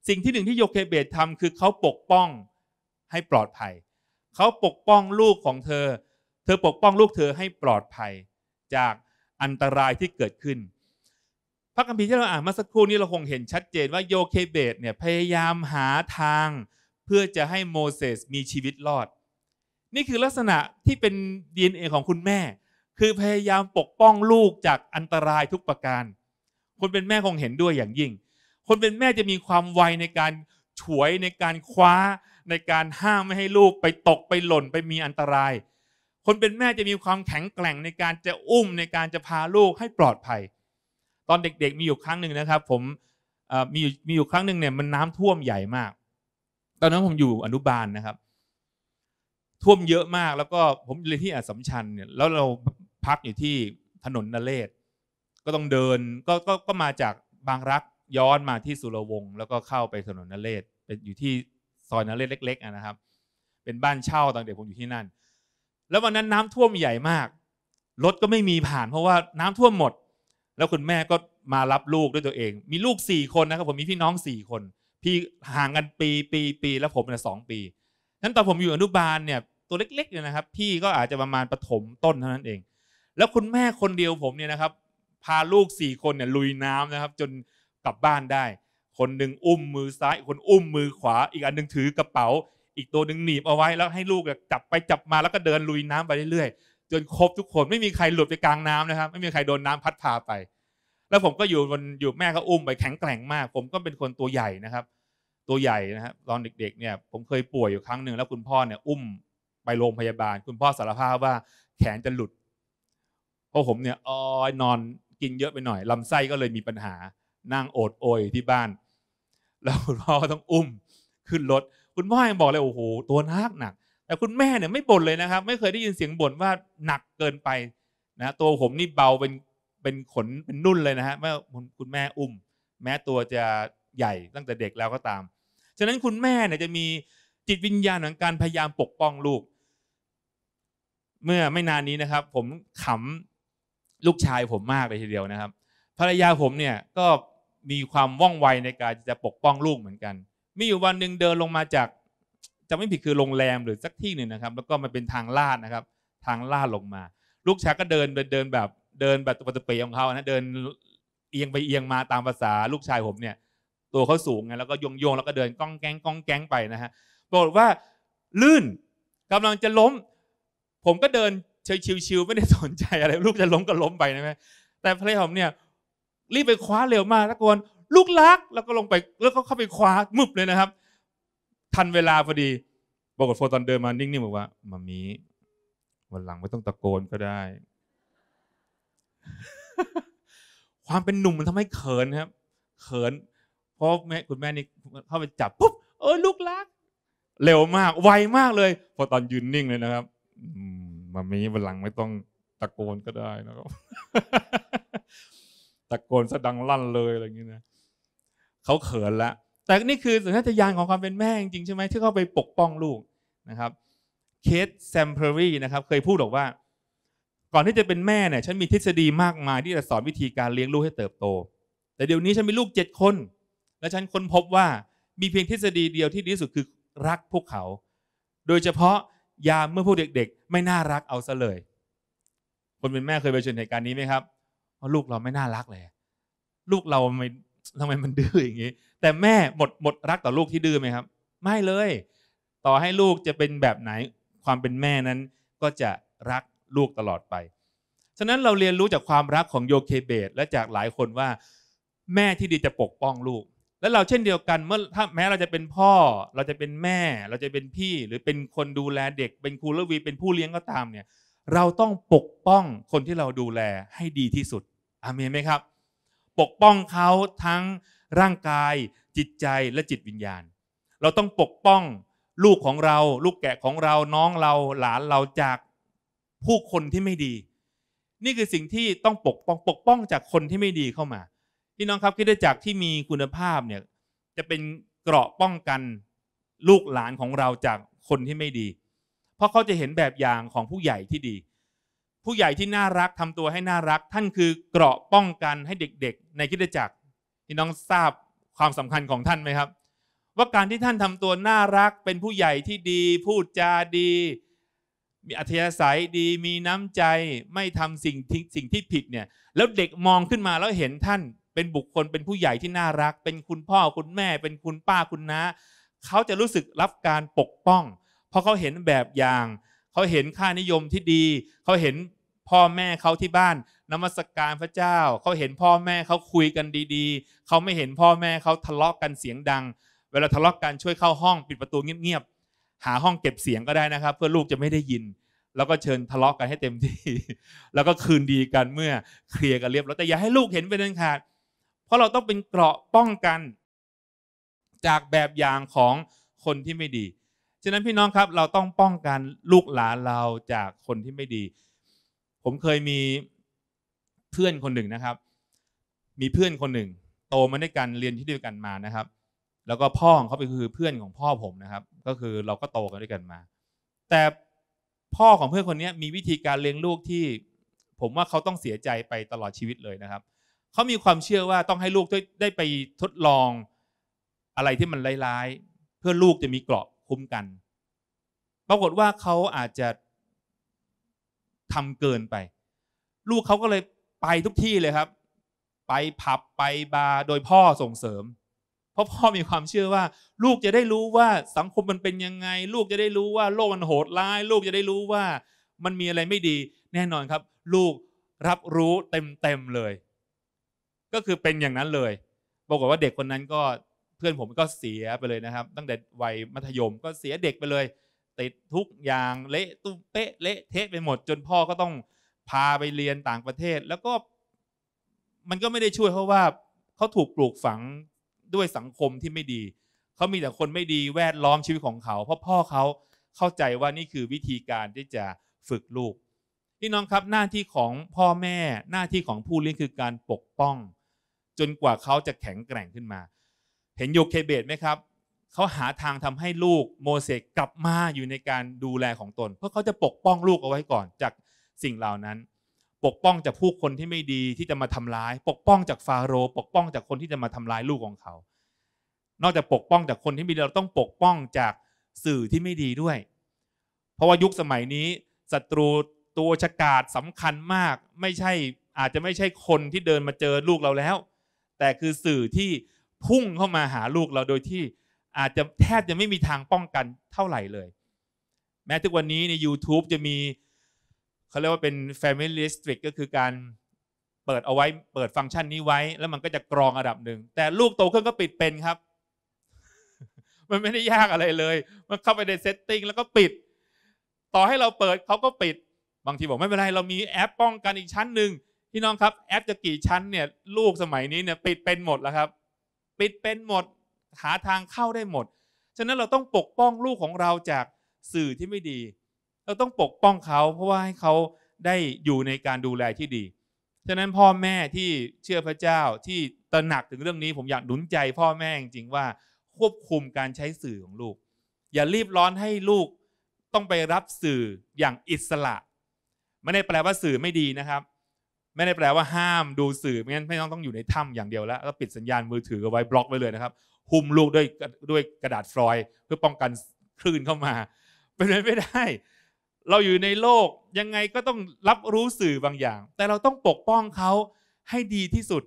สิ่งที่หนึ่งที่โยเคเบตทำคือเขาปกป้องให้ปลอดภัย เขาปกป้องลูกของเธอ เธอปกป้องลูกเธอให้ปลอดภัย จากอันตรายที่เกิดขึ้นพระคัมภีร์ที่เราอ่านมาสักครู่นี้เราคงเห็นชัดเจนว่าโยเคเบตเนี่ยพยายามหาทาง เพื่อจะให้โมเสสมีชีวิตรอด นี่คือลักษณะที่เป็น DNA ของคุณแม่ คือพยายามปกป้องลูกจากอันตรายทุกประการ คนเป็นแม่คงเห็นด้วยอย่างยิ่ง คนเป็นแม่จะมีความไวในการฉวยในการคว้าในการห้ามไม่ให้ลูกไปตกไปหล่นไปมีอันตราย คนเป็นแม่จะมีความแข็งแกร่งในการจะอุ้มในการจะพาลูกให้ปลอดภัยตอนเด็กๆมีอยู่ครั้งหนึ่งนะครับ ผมมีมีอยู่ครั้งหนึ่งเนี่ยมันน้ำท่วมใหญ่มาก ตอนนั้นผมอยู่อนุบาลนะครับ ท่วมเยอะมาก แล้วก็ผมเลยที่อัสสัมชัญเนี่ยแล้วเราพักอยู่ที่ถนนนเรศก็ต้องเดินก็ก็ก็มาจากบางรักย้อนมาที่สุรวงศ์แล้วก็เข้าไปถนนนเรศเป็นอยู่ที่ซอยนเรศเล็กๆนะครับ เป็นบ้านเช่าตอนเด็กผมอยู่ที่นั่น แล้ววันนั้นน้ำท่วมใหญ่มากรถก็ไม่มีผ่านเพราะว่าน้ำท่วมหมดแล้วคุณแม่ก็มารับลูกด้วยตัวเอง มีลูกสี่คนนะครับผมมีพี่น้องสี่คน พี่ห่างกันปีปีปีแล้วผมเนี่ยสองปีนั้นตอนผมอยู่อนุบาลเนี่ยตัวเล็กๆเนี่ยนะครับพี่ก็อาจจะประมาณประถมต้นเท่านั้นเอง แล้วคุณแม่คนเดียวผมเนี่ยนะครับ พาลูกสี่คนเนี่ยลุยน้ำนะครับจนกลับบ้านได้ คนหนึ่งอุ้มมือซ้าย คนอุ้มมือขวาอีกอันหนึ่งถือกระเป๋า อีกตัวหนึ่งหนีบเอาไว้ แล้วให้ลูกจับไปจับมาแล้วก็เดินลุยน้ำไปเรื่อยจนครบทุกคนไม่มีใครหลุดไปกลางน้ำนะครับไม่มีใครโดน น้าพัดพาไป แล้วผมก็อยู่บนอยู่แม่ก็อุ้มไปแข็งแกร่งมาก ผมก็เป็นคนตัวใหญ่นะครับ ตัวใหญ่นะครับตอนเด็กๆเนี่ยผมเคยป่วยอยู่ครั้งหนึ่งแล้วคุณพ่อเนี่ย อุ้มไปโรงพยาบาล คุณพ่อสารภาพว่าแขนจะหลุดเพราะผมเนี่ยอ้อยนอนกินเยอะไปหน่อยลำไส้ก็เลยมีปัญหานั่งโอดโอยที่บ้าน แล้วคุณพ่อต้องอุ้มขึ้นรถคุณพ่อยังบอกเลยโอ้โหตัวนักหนักแต่คุณแม่เนี่ยไม่บ่นเลยนะครับ ไม่เคยได้ยินเสียงบ่นว่าหนักเกินไปนะตัวผมนี่เบาเป็นเป็นขนเป็นนุ่นเลยนะฮะแม่คุณแม่อุ้มแม้ตัวจะใหญ่ตั้งแต่เด็กแล้วก็ตามฉะนั้นคุณแม่เนี่ยจะมีจิตวิญญาณของการพยายามปกป้องลูก เมื่อไม่นานนี้นะครับ ผมขำลูกชายผมมากเลยทีเดียวนะครับภรรยาผมเนี่ยก็มีความว่องไวในการจะปกป้องลูกเหมือนกัน มีอยู่วันหนึ่งเดินลงมาจากจะไม่ผิดคือโรงแรมหรือสักที่หนึ่งนะครับ แล้วก็มันเป็นทางลาดนะครับ ทางลาดลงมา ลูกชายก็เดินเดินแบบเดินแบบปติปีของเขานะเดินเอียงไปเอียงมาตามภาษา ลูกชายผมเนี่ย ตัวเขาสูงไงแล้วก็ยงโยงแล้วก็เดินก้องแก้งก้องแก้งไปนะฮะปรากฏว่าลื่นกำลังจะล้ม ผมก็เดินเฉยชิวๆไม่ได้สนใจอะไร ลูกจะล้มก็ล้มไปนะแม่แต่ภรรยาผมเนี่ยรีบไปคว้าเร็วมากตะโกนลูกลักแล้วก็ลงไปแล้วก็เข้าไปคว้ามึบเลยนะครับทันเวลาพอดี ปรากฏโฟตอนเดินมานิ่งๆบอกว่ามามี วันหลังไม่ต้องตะโกนก็ได้ ความเป็นหนุ่มมันทำให้เขินครับ เขิน เพราะแม่คุณแม่นี่เข้าไปจับปุ๊บ เออลูกรัก เร็วมาก ไวมากเลยพอตอนยืนนิ่งเลยนะครับมามีวันหลังไม่ต้องตะโกนก็ได้นะครับ ตะโกนสะดังลั่นเลยอะไรอย่างเงี้ยนะ เขาเขินละแต่นี่คือสัญชาตญาณของความเป็นแม่จริงใช่ไหมที่เข้าไปปกป้องลูกนะครับเคสแซมเพอรีนะครับเคยพูดบอกว่า ก่อนที่จะเป็นแม่เนี่ยฉันมีทฤษฎีมากมายที่จะสอนวิธีการเลี้ยงลูกให้เติบโต แต่เดี๋ยวนี้ฉันมีลูกเจ็ดคน และฉันค้นพบว่ามีเพียงทฤษฎีเดียวที่ดีที่สุดคือรักพวกเขา โดยเฉพาะยามเมื่อพวกเด็กๆ ไม่น่ารักเอาซะเลย คนเป็นแม่เคยไปเจอเหตุการณ์นี้ไหมครับลูกเราไม่น่ารักเลย ลูกเราไม่ทำไมมันดื้ออย่างนี้แต่แม่ หมด หมดรักต่อลูกที่ ดื้อไหมครับ ไม่เลย ต่อให้ลูกจะเป็นแบบไหนความเป็นแม่นั้นก็จะรักลูกตลอดไป ฉะนั้นเราเรียนรู้จากความรักของโยเคเบตและจากหลายคนว่า แม่ที่ดีจะปกป้องลูก และเราเช่นเดียวกันเมื่อถ้าแม้เราจะเป็นพ่อ เราจะเป็นแม่เราจะเป็นพี่ หรือเป็นคนดูแลเด็กเป็นครูลวีเป็นผู้เลี้ยงก็ตามเนี่ย เราต้องปกป้องคนที่เราดูแลให้ดีที่สุดอามนไหมครับปกป้องเขาทั้งร่างกาย จิตใจและจิตวิญญาณ เราต้องปกป้องลูกของเราลูกแกะของเราน้องเราหลานเราจากผู้คนที่ไม่ดี นี่คือสิ่งที่ต้องปกป้องปกป้องจากคนที่ไม่ดีเข้ามาพี่น้องครับคิด้จากที่มีคุณภาพเนี่ยจะเป็นเกราะป้องกันลูกหลานของเราจากคนที่ไม่ดี เพราะเขาจะเห็นแบบอย่างของผู้ใหญ่ที่ดีผู้ใหญ่ที่น่ารักทำตัวให้น่ารัก ท่านคือเกราะป้องกันให้เด็กๆ ในคิดจักรที่น้องทราบความสำคัญของท่านไหมครับ ว่าการที่ท่านทำตัวน่ารัก เป็นผู้ใหญ่ที่ดีพูดจาดี มีอัธยาศัยดีมีน้ำใจไม่ทำสิ่งที่สิ่งที่ผิดเนี่ย แล้วเด็กมองขึ้นมาแล้วเห็นท่านเป็นบุคคลเป็นผู้ใหญ่ที่น่ารัก เป็นคุณพ่อคุณแม่ เป็นคุณป้าคุณน้าเขาจะรู้สึกรับการปกป้อง เพราะเขาเห็นแบบอย่างเขาเห็นค่านิยมที่ดี เขาเห็นพ่อแม่เขาที่บ้านนมัสกการพระเจ้า เขาเห็นพ่อแม่เขาคุยกันดีๆ เขาไม่เห็นพ่อแม่เขาทะเลาะกันเสียงดัง เวลาทะเลาะกันช่วยเข้าห้องปิดประตูเงียบๆหาห้องเก็บเสียงก็ได้นะครับ เพื่อลูกจะไม่ได้ยิน แล้วก็เชิญทะเลาะกันให้เต็มที่แล้วก็คืนดีกันเมื่อเคลียร์กันเรียบร้อยแต่อย่าให้ลูกเห็นเป็นเด็นขาดเพราะเราต้องเป็นเกราะป้องกัน จากแบบอย่างของคนที่ไม่ดีฉะนั้นพี่น้องครับเราต้องป้องกันลูกหลานเราจากคนที่ไม่ดี ผมเคยมีเพื่อนคนหนึ่งนะครับ มีเพื่อนคนหนึ่ง โตมาด้วยกันเรียนที่เดียวกันมานะครับ แล้วก็พ่อของเขาเป็นคือเพื่อนของพ่อผมนะครับ ก็คือเราก็โตกันด้วยกันมา แต่พ่อของเพื่อนคนนี้มีวิธีการเลี้ยงลูกที่ผมว่าเขาต้องเสียใจไปตลอดชีวิตเลยนะครับเขามีความเชื่อว่าต้องให้ลูกได้ไปทดลองอะไรที่มันร้ายๆ เพื่อลูกจะมีเกราะุ้ม กันปรากฏว่าเขาอาจจะทำเกินไป ลูกเขาก็เลยไปทุกที่เลยครับ ไปผับไปบาร์โดยพ่อส่งเสริม เพราะพ่อมีความเชื่อว่า ลูกจะได้รู้ว่าสังคมมันเป็นยังไง ลูกจะได้รู้ว่า โลกมันโหดร้าย ลูกจะได้รู้ว่ามันมีอะไรไม่ดี แน่นอนครับ ลูกรับรู้เต็มๆเลย ก็คือเป็นอย่างนั้นเลย ปรากฏว่าเด็กคนนั้นก็พื่อนผมก็เสียไปเลยนะครับ ตั้งแต่วัยมัธยมก็เสียเด็กไปเลยติดทุกอย่าง เละตุ้มเป๊ะเละเทะไปหมด จนพ่อก็ต้องพาไปเรียนต่างประเทศ แล้วก็มันก็ไม่ได้ช่วยเพราะว่าเขาถูกปลูกฝังด้วยสังคมที่ไม่ดีเขามีแต่คนไม่ดีแวดล้อมชีวิตของเขาเพราะพ่อเขาเข้าใจว่านี่คือวิธีการที่จะฝึกลูกพี่น้องครับหน้าที่ของพ่อแม่หน้าที่ของผู้เลี้ยงคือการปกป้อง จนกว่าเขาจะแข็งแกร่งขึ้นมาเห็นโยเคเบตไหมครับ เขาหาทางทำให้ลูกโมเสสกลับมาอยู่ในการดูแลของตนเพราะเขาจะปกป้องลูกเอาไว้ก่อนจากสิ่งเหล่านั้น ปกป้องจากผู้คนที่ไม่ดีที่จะมาทำร้าย ปกป้องจากฟาโรปกป้องจากคนที่จะมาทำร้ายลูกของเขา นอกจากปกป้องจากคนที่มีเราต้องปกป้องจากสื่อที่ไม่ดีด้วย เพราะว่ายุคสมัยนี้ ศัตรูตัวฉกาจสำคัญมากไม่ใช่อาจจะไม่ใช่คนที่เดินมาเจอลูกเราแล้ว แต่คือสื่อที่พุ่งเข้ามาหาลูกเราโดยที่ อาจจะแทบ จะไม่มีทางป้องกันเท่าไหร่เลย แม้ทุกวันนี้ใน YouTube จะมี เขาเรียกว่าเป็น Family s t r i c t ก็คือการเปิดเอาไว้เปิดฟังก์ชันนี้ไว้ แล้วมันก็จะกรองระดับหนึ่ง แต่ลูกโตขึ้นก็ปิดเป็นครับ มันไม่ได้ยากอะไรเลย มันเข้าไปในเซตติ้งแล้วก็ปิด ต่อให้เราเปิดเขาก็ปิด บางทีบอกไม่เป็นไรเรามีแอปป้องกันอีกชั้นหนึ่งพี่น้องครับแอปจะกี่ชั้นเนี่ย ลูกสมัยนี้เนี่ยปิดเป็นหมดแล้วครับปิดเป็นหมดหาทางเข้าได้หมดฉะนั้นเราต้องปกป้องลูกของเราจากสื่อที่ไม่ดี เราต้องปกป้องเขาเพราะว่าให้เขาได้อยู่ในการดูแลที่ดีฉะนั้นพ่อแม่ที่เชื่อพระเจ้าที่ตระหนักถึงเรื่องนี้ผมอยากหนุนใจพ่อแม่จริงๆว่าควบคุมการใช้สื่อของลูก อย่ารีบร้อนให้ลูกต้องไปรับสื่ออย่างอิสระ ไม่ได้แปลว่าสื่อไม่ดีนะครับไม่ได้แปลว่าห้ามดูสื่อไม่งั้นไม่ต้องต้องอยู่ในถ้ำอย่างเดียวแล้ว ก็ปิดสัญญาณมือถือเอาไว้บล็อกไว้เลยนะครับหุ้มลูกด้วยด้วยกระดาษฟอยเพื่อป้องกันคลื่นเข้ามา เป็นไปไม่ได้ เราอยู่ในโลกยังไงก็ต้องรับรู้สื่อบางอย่าง แต่เราต้องปกป้องเขาให้ดีที่สุด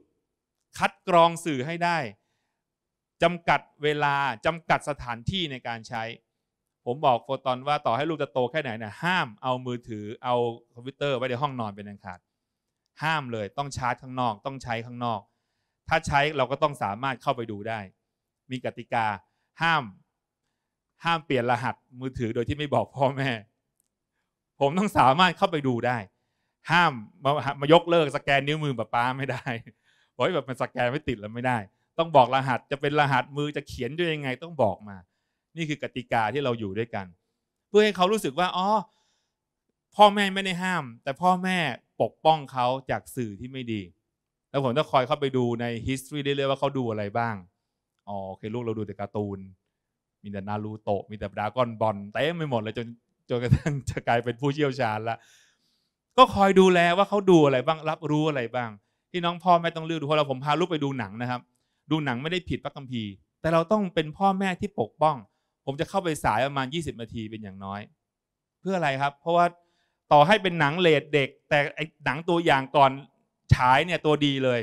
คัดกรองสื่อให้ได้จำกัดเวลาจำกัดสถานที่ในการใช้ ผมบอกโฟตอนว่าต่อให้ลูกจะโตแค่ไหนน่ะห้ามเอามือถือเอาคอมพิวเตอร์ไว้ในห้องนอนเป็นอันขาดห้ามเลย ต้องชาร์จข้างนอกต้องใช้ข้างนอก ถ้าใช้เราก็ต้องสามารถเข้าไปดูได้ มีกติกา ห้าม ห้ามเปลี่ยนรหัสมือถือโดยที่ไม่บอกพ่อแม่ ผมต้องสามารถเข้าไปดูได้ ห้าม มามายกเลิกสแกนนิ้วมือปป้าไม่ได้บอกแบบมันสแกนไม่ติดแล้วไม่ได้ ต้องบอกรหัสจะเป็นรหัสมือจะเขียนด้วยยังไง ต้องบอกมา นี่คือกติกาที่เราอยู่ด้วยกัน เพื่อให้เขารู้สึกว่าอ๋อพ่อแม่ไม่ได้ห้าม แต่พ่อแม่ปกป้องเขาจากสื่อที่ไม่ดี แล้วผมต้องคอยเข้าไปดูใน history เรื่อยๆว่าเขาดูอะไรบ้างอ๋อโอเคลูกเราดูแต่การ์ตูนมีแต่นารูโตะมีแต่ดราก้อนบอลเต็มไปหมดเลยจนจนกระทั่งจะกลายเป็นผู้เชี่ยวชาญละ ก็คอยดูแลว่าเขาดูอะไรบ้างรับรู้อะไรบ้างที่น้องพ่อแม่ต้องเลือกดูเพราะเราผมพาลูกไปดูหนังนะครับ ดูหนังไม่ได้ผิดพระคัมภีร์ แต่เราต้องเป็นพ่อแม่ที่ปกป้อง ผมจะเข้าไปสายประมาณ 20นาทีเป็นอย่างน้อย เพื่ออะไรครับ เพราะว่าต่อให้เป็นหนังเลดเด็ก แต่ไอ้หนังตัวอย่างก่อนฉายเนี่ยตัวดีเลย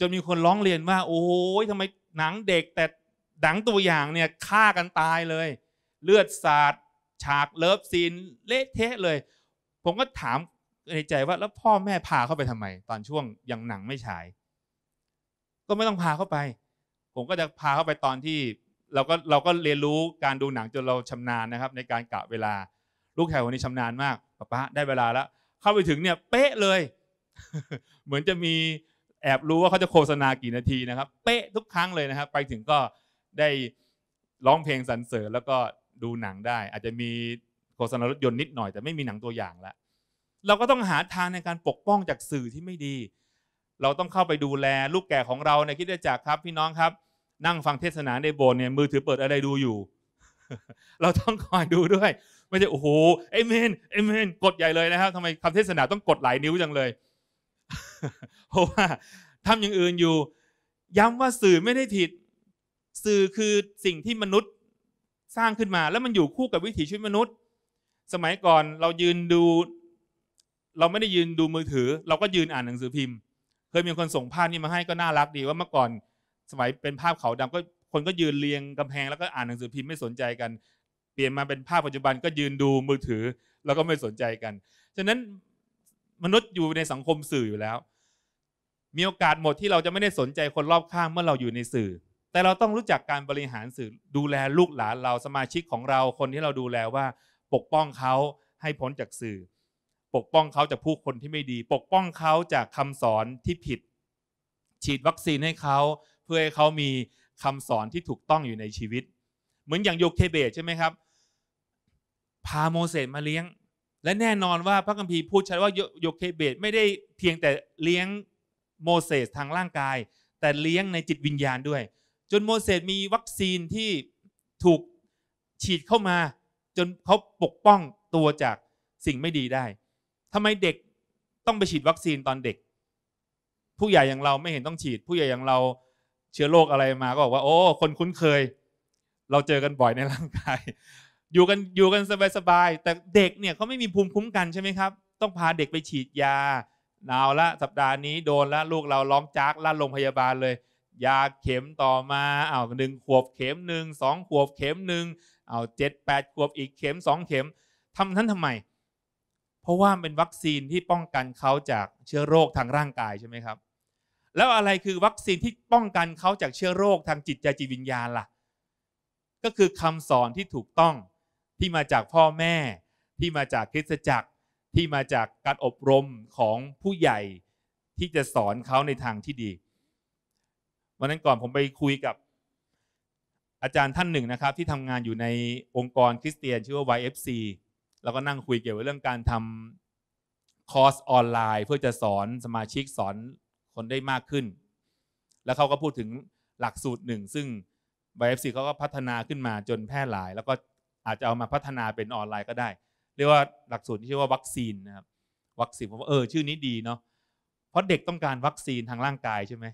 จนมีคนร้องเรียนว่าโอ้ยทำไมหนังเด็ก แต่หนังตัวอย่างเนี่ยฆ่ากันตายเลย เลือดสาดฉากเลิฟซีนเละเทะเลย ผมก็ถามในใจว่าแล้วพ่อแม่พาเข้าไปทำไมตอนช่วงยังหนังไม่ฉาย ก็ไม่ต้องพาเข้าไป ผมก็จะพาเข้าไปตอนที่เราก็เราก็เรียนรู้การดูหนังจนเราชำนาญนะครับ ในการกะเวลาลูกชายคนนี้ชำนาญมากป้าป้าได้เวลาแล้ว เข้าไปถึงเนี่ย เป๊ะเลย เหมือนจะมีแอบรู้ว่าเขาจะโฆษณากี่นาทีนะครับ เป๊ะทุกครั้งเลยนะครับ ไปถึงก็ได้ร้องเพลงสรรเสริญแล้วก็ดูหนังได้ อาจจะมีโฆษณารถยนต์นิดหน่อย แต่ไม่มีหนังตัวอย่างละ เราก็ต้องหาทางในการปกป้องจากสื่อที่ไม่ดี เราต้องเข้าไปดูแลลูกแก่ของเราในคิดได้จากครับพี่น้องครับ นั่งฟังเทศนาในโบสถ์เนี่ยมือถือเปิดอะไรดูอยู่ เราต้องคอยดูด้วยไม่ใช่โอ้โหเอเมนเอเมนกดใหญ่เลยนะครับทำไมคำเทศนาต้องกดหลายนิ้วจังเลยเพราะว่าทำอย่างอื่นอยู่ย้ำว่าสื่อไม่ได้ผิด สื่อคือสิ่งที่มนุษย์สร้างขึ้นมา แล้วมันอยู่คู่กับวิถีชีวิตมนุษย์ สมัยก่อนเรายืนดู เราไม่ได้ยืนดูมือถือ เราก็ยืนอ่านหนังสือพิมพ์ เคยมีคนส่งภาพนี้มาให้ก็น่ารักดีว่าเมื่อก่อน สมัยเป็นภาพเขาดำก็คนก็ยืนเรียงกำแพงแล้วก็อ่านหนังสือพิมพ์ไม่สนใจกันเปลี่ยนมาเป็นภาพปัจจุบันก็ยืนดูมือถือแล้วก็ไม่สนใจกัน ฉะนั้นมนุษย์อยู่ในสังคมสื่ออยู่แล้ว มีโอกาสหมดที่เราจะไม่ได้สนใจคนรอบข้างเมื่อเราอยู่ในสื่อ แต่เราต้องรู้จักการบริหารสื่อดูแลลูกหลาน เราสมาชิกของเราคนที่เราดูแลว่าปกป้องเขาให้พ้นจากสื่อ ปกป้องเขาจากผู้คนที่ไม่ดี ปกป้องเขาจากคำสอนที่ผิด ฉีดวัคซีนให้เขาเพื่อให้เขามีคำสอนที่ถูกต้องอยู่ในชีวิต เหมือนอย่างโยเคเบตใช่ไหมครับพาโมเสสมาเลี้ยง และแน่นอนว่าพระคัมภีร์พูดชัดว่าโยเคเบตไม่ได้เพียงแต่เลี้ยงโมเสสทางร่างกาย แต่เลี้ยงในจิตวิญญาณด้วย จนโมเสสมีวัคซีนที่ถูกฉีดเข้ามา จนเขาปกป้องตัวจากสิ่งไม่ดีได้ทาไมเด็กต้องไปฉีดวัคซีนตอนเด็ก ผู้ใหญ่อย่างเราไม่เห็นต้องฉีดผู้ใหญ่อย่างเราเชื้อโรคอะไรมาก็บอกว่า โอ้คนคุ้นเคย เราเจอกันบ่อยในร่างกายอยู่กันอยู่กัน สบายๆ แต่เด็กเนี่ยเขาไม่มีภูมิคุ้มกัน ใช่ไหมครับ ต้องพาเด็กไปฉีดยาหนาวละสัปดาห์นี้โดนละลูกเราร้องจากละโรงพยาบาลเลย ยาเข็มต่อมาเอาหนึ่งขวบเข็มหนึ่งสองขวบเข็มหนึ่งเอาเจ็ดแปดขวบอีกเข็มสองเข็มทำท่านทำไม เพราะว่าเป็นวัคซีนที่ป้องกันเขาจากเชื้อโรคทางร่างกายใช่ไหมครับแล้วอะไรคือวัคซีนที่ป้องกันเขาจากเชื้อโรคทางจิตใจจิตวิญญาณล่ะก็คือคำสอนที่ถูกต้องที่มาจากพ่อแม่ที่มาจากคริสตจักรที่มาจากการอบรมของผู้ใหญ่ที่จะสอนเขาในทางที่ดี วันนั้นก่อนผมไปคุยกับอาจารย์ท่านหนึ่งนะครับ ที่ทำงานอยู่ในองค์กรคริสเตียน ชื่อว่า YFC แล้วก็นั่งคุยเกี่ยวกับเรื่องการทำคอร์สออนไลน์ เพื่อจะสอนสมาชิกสอนคนได้มากขึ้น แล้วเขาก็พูดถึงหลักสูตรหนึ่ง ซึ่ง YFC เขาก็พัฒนาขึ้นมาจนแพร่หลายแล้วก็อาจจะเอามาพัฒนาเป็นออนไลน์ก็ได้ เรียกว่าหลักสูตรที่ชื่อว่าวัคซีนนะครับวัคซีนผมว่าเออชื่อนี้ดีเนาะเพราะเด็กต้องการวัคซีนทางร่างกายใช่ไหม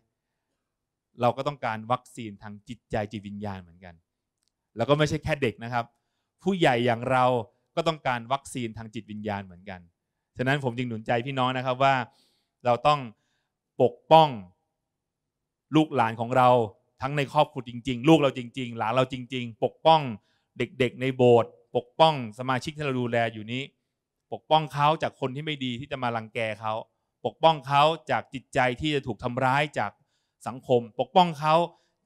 เราก็ต้องการวัคซีนทางจิตใจจิตวิญญาณเหมือนกัน แล้วก็ไม่ใช่แค่เด็กนะครับ ผู้ใหญ่อย่างเราก็ต้องการวัคซีนทางจิตวิญญาณเหมือนกัน ฉะนั้นผมจึงหนุนใจพี่น้องนะครับว่าเราต้องปกป้องลูกหลานของเราทั้งในครอบครัวจริง ๆ ลูกเราจริง ๆ หลานเราจริง ๆ ปกป้องเด็ก ๆ ในโบสถ์ปกป้องสมาชิกที่เราดูแลอยู่นี้ปกป้องเขาจากคนที่ไม่ดีที่จะมารังแกเขาปกป้องเขาจากจิตใจที่จะถูกทำร้ายจากสังคม ปกป้องเขา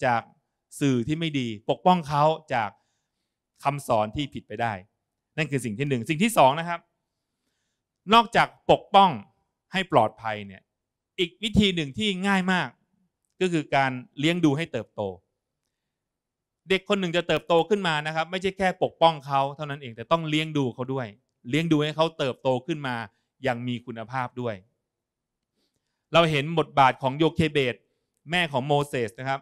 จากสื่อที่ไม่ดี ปกป้องเขาจากคำสอนที่ผิดไปได้ นั่นคือสิ่งที่หนึ่งสิ่งที่สองนะครับ นอกจากปกป้องให้ปลอดภัยเนี่ยอีกวิธีหนึ่งที่ง่ายมากก็คือการเลี้ยงดูให้เติบโตเด็ก คน หนึ่ง จะเติบโตขึ้นมานะครับ ไม่ใช่แค่ปกป้องเขาเท่านั้นเองแต่ต้องเลี้ยงดูเขาด้วย เลี้ยงดูให้เขาเติบโตขึ้นมาอย่างมีคุณภาพด้วย เราเห็นบทบาทของโยเคเบตแม่ของโมเสสนะครับ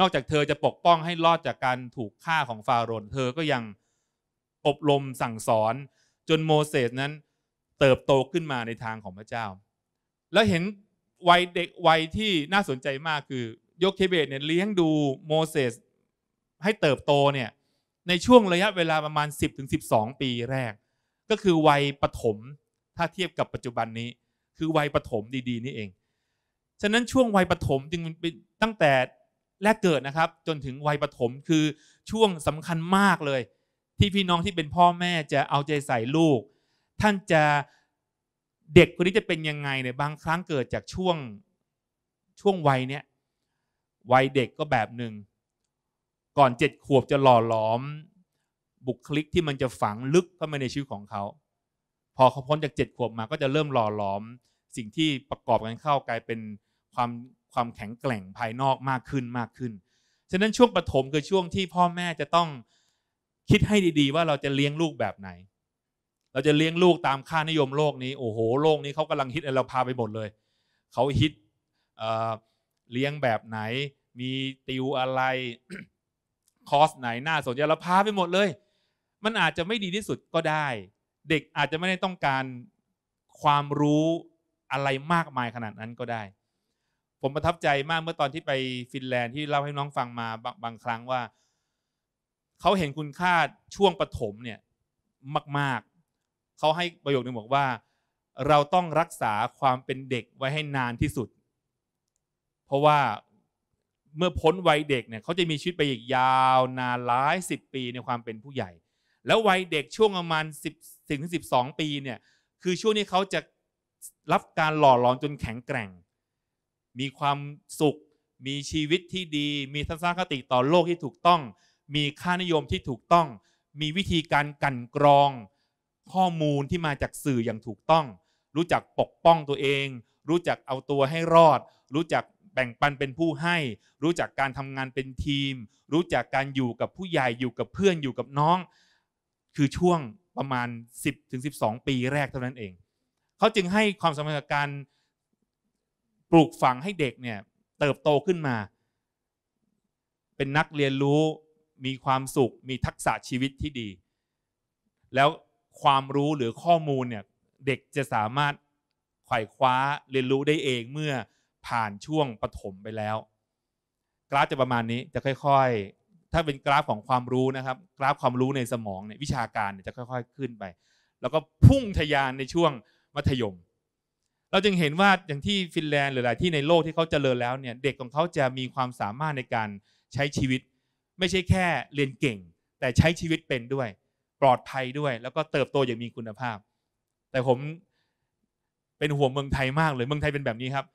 นอกจากเธอจะปกป้องให้รอดจากการถูกฆ่าของฟาโรห์เธอก็ยังอบรมสั่งสอนจนโมเสสนั้นเติบโตขึ้นมาในทางของพระเจ้าแล้วเห็นวัยเด็กวัยที่น่าสนใจมากคือโยเคเบตเนี่ยเลี้ยงดูโมเสสให้เติบโตเนี่ยในช่วงระยะเวลาประมาณ 10-12 ปีแรก ก็คือวัยปฐมถ้าเทียบกับปัจจุบันนี้คือวัยปฐมดี ๆนี่เอง ฉะนั้นช่วงวัยปฐมจึงเป็นตั้งแต่แรกเกิดนะครับ จนถึงวัยปฐมคือช่วงสำคัญมากเลย ที่พี่น้องที่เป็นพ่อแม่จะเอาใจใส่ลูก ท่านจะเด็กคนนี้จะเป็นยังไงเนี่ยบางครั้งเกิดจากช่วงช่วงวัยเนี้ยวัยเด็กก็แบบหนึ่งก่อนเจ็ดขวบจะหล่อหลอม บุคลิกที่มันจะฝังลึกเข้ามาในชีวิตของเขา พอเขาพ้นจากเจ็ดขวบมาก็จะเริ่มหล่อหลอมสิ่งที่ประกอบกันเข้ากลายเป็นความความแข็งแกร่งภายนอกมากขึ้นมากขึ้น ฉะนั้นช่วงปฐมคือช่วงที่พ่อแม่จะต้องคิดให้ดี ๆ ว่าเราจะเลี้ยงลูกแบบไหน เราจะเลี้ยงลูกตามค่านิยมโลกนี้ โอ้โหโลกนี้เขากำลังฮิตเราพาไปหมดเลย เขาฮิตเเลี้ยงแบบไหน มีติวอะไรคอร์สไหนน่าสนใจเราพาไป หมดเลย มันอาจจะไม่ดีที่สุดก็ได้ เด็กอาจจะไม่ได้ต้องการความรู้อะไรมากมายขนาดนั้นก็ได้ ผมประทับใจมากเมื่อตอนที่ไปฟินแลนด์ที่ เล่า ให้น้องฟังมาบางครั้งว่า เขาเห็นคุณค่า ช่วงปฐมเนี่ยมาก ๆ เขาให้ประโยคนึงบอกว่า เราต้องรักษาความเป็นเด็กไว้ให้นานที่สุด เพราะว่าเมื่อพ้นวัยเด็กเนี่ยเขาจะมีชีวิตไปอีกยาวนานหลายสิบปีในความเป็นผู้ใหญ่ แล้ววัยเด็กช่วงประมาณ 10ถึงองปีเนี่ยคือช่วงนี้เขาจะรับการหล่อหลอมจนแข็งแกร่ง มีความสุขมีชีวิตที่ดี มีทัศนคติต่อโลกที่ถูกต้อง มีค่านิยมที่ถูกต้องมีวิธีการกันกรองข้อมูลที่มาจากสื่ออย่างถูกต้อง รู้จักปกป้องตัวเอง รู้จักเอาตัวให้รอด รู้จักแบ่งปันเป็นผู้ให้รู้จักการทำงานเป็นทีม รู้จักการอยู่กับผู้ใหญ่ อยู่กับเพื่อนอยู่กับน้อง คือช่วงประมาณ 10ถึงสิปีแรกเท่านั้นเอง เขาจึงให้ความสำคัญกับการปลูกฝังให้เด็กเนี่ย เติบโตขึ้นมา เป็นนักเรียนรู้มีความสุขมีทักษะชีวิตที่ดี แล้วความรู้หรือข้อมูลเนี่ย เด็กจะสามารถไขว่คว้าเรียนรู้ได้เองเมื่อผ่านช่วงปฐมไปแล้ว กราฟจะประมาณนี้จะค่อยๆ ถ้าเป็นกราฟของความรู้นะครับ กราฟความรู้ในสมองเนี่ยวิชาการเนี่ยจะค่อยๆขึ้นไป แล้วก็พุ่งทะยานในช่วงมัธยม เราจึงเห็นว่าอย่างที่ฟินแลนด์หรือหลายที่ในโลกที่เขาเจริญแล้วเนี่ยเด็กของเขาจะมีความสามารถในการใช้ชีวิต ไม่ใช่แค่เรียนเก่ง แต่ใช้ชีวิตเป็นด้วย ปลอดภัยด้วย แล้วก็เติบโตอย่างมีคุณภาพ แต่ผมเป็นห่วงเมืองไทยมากเลยเมืองไทยเป็นแบบนี้ครับ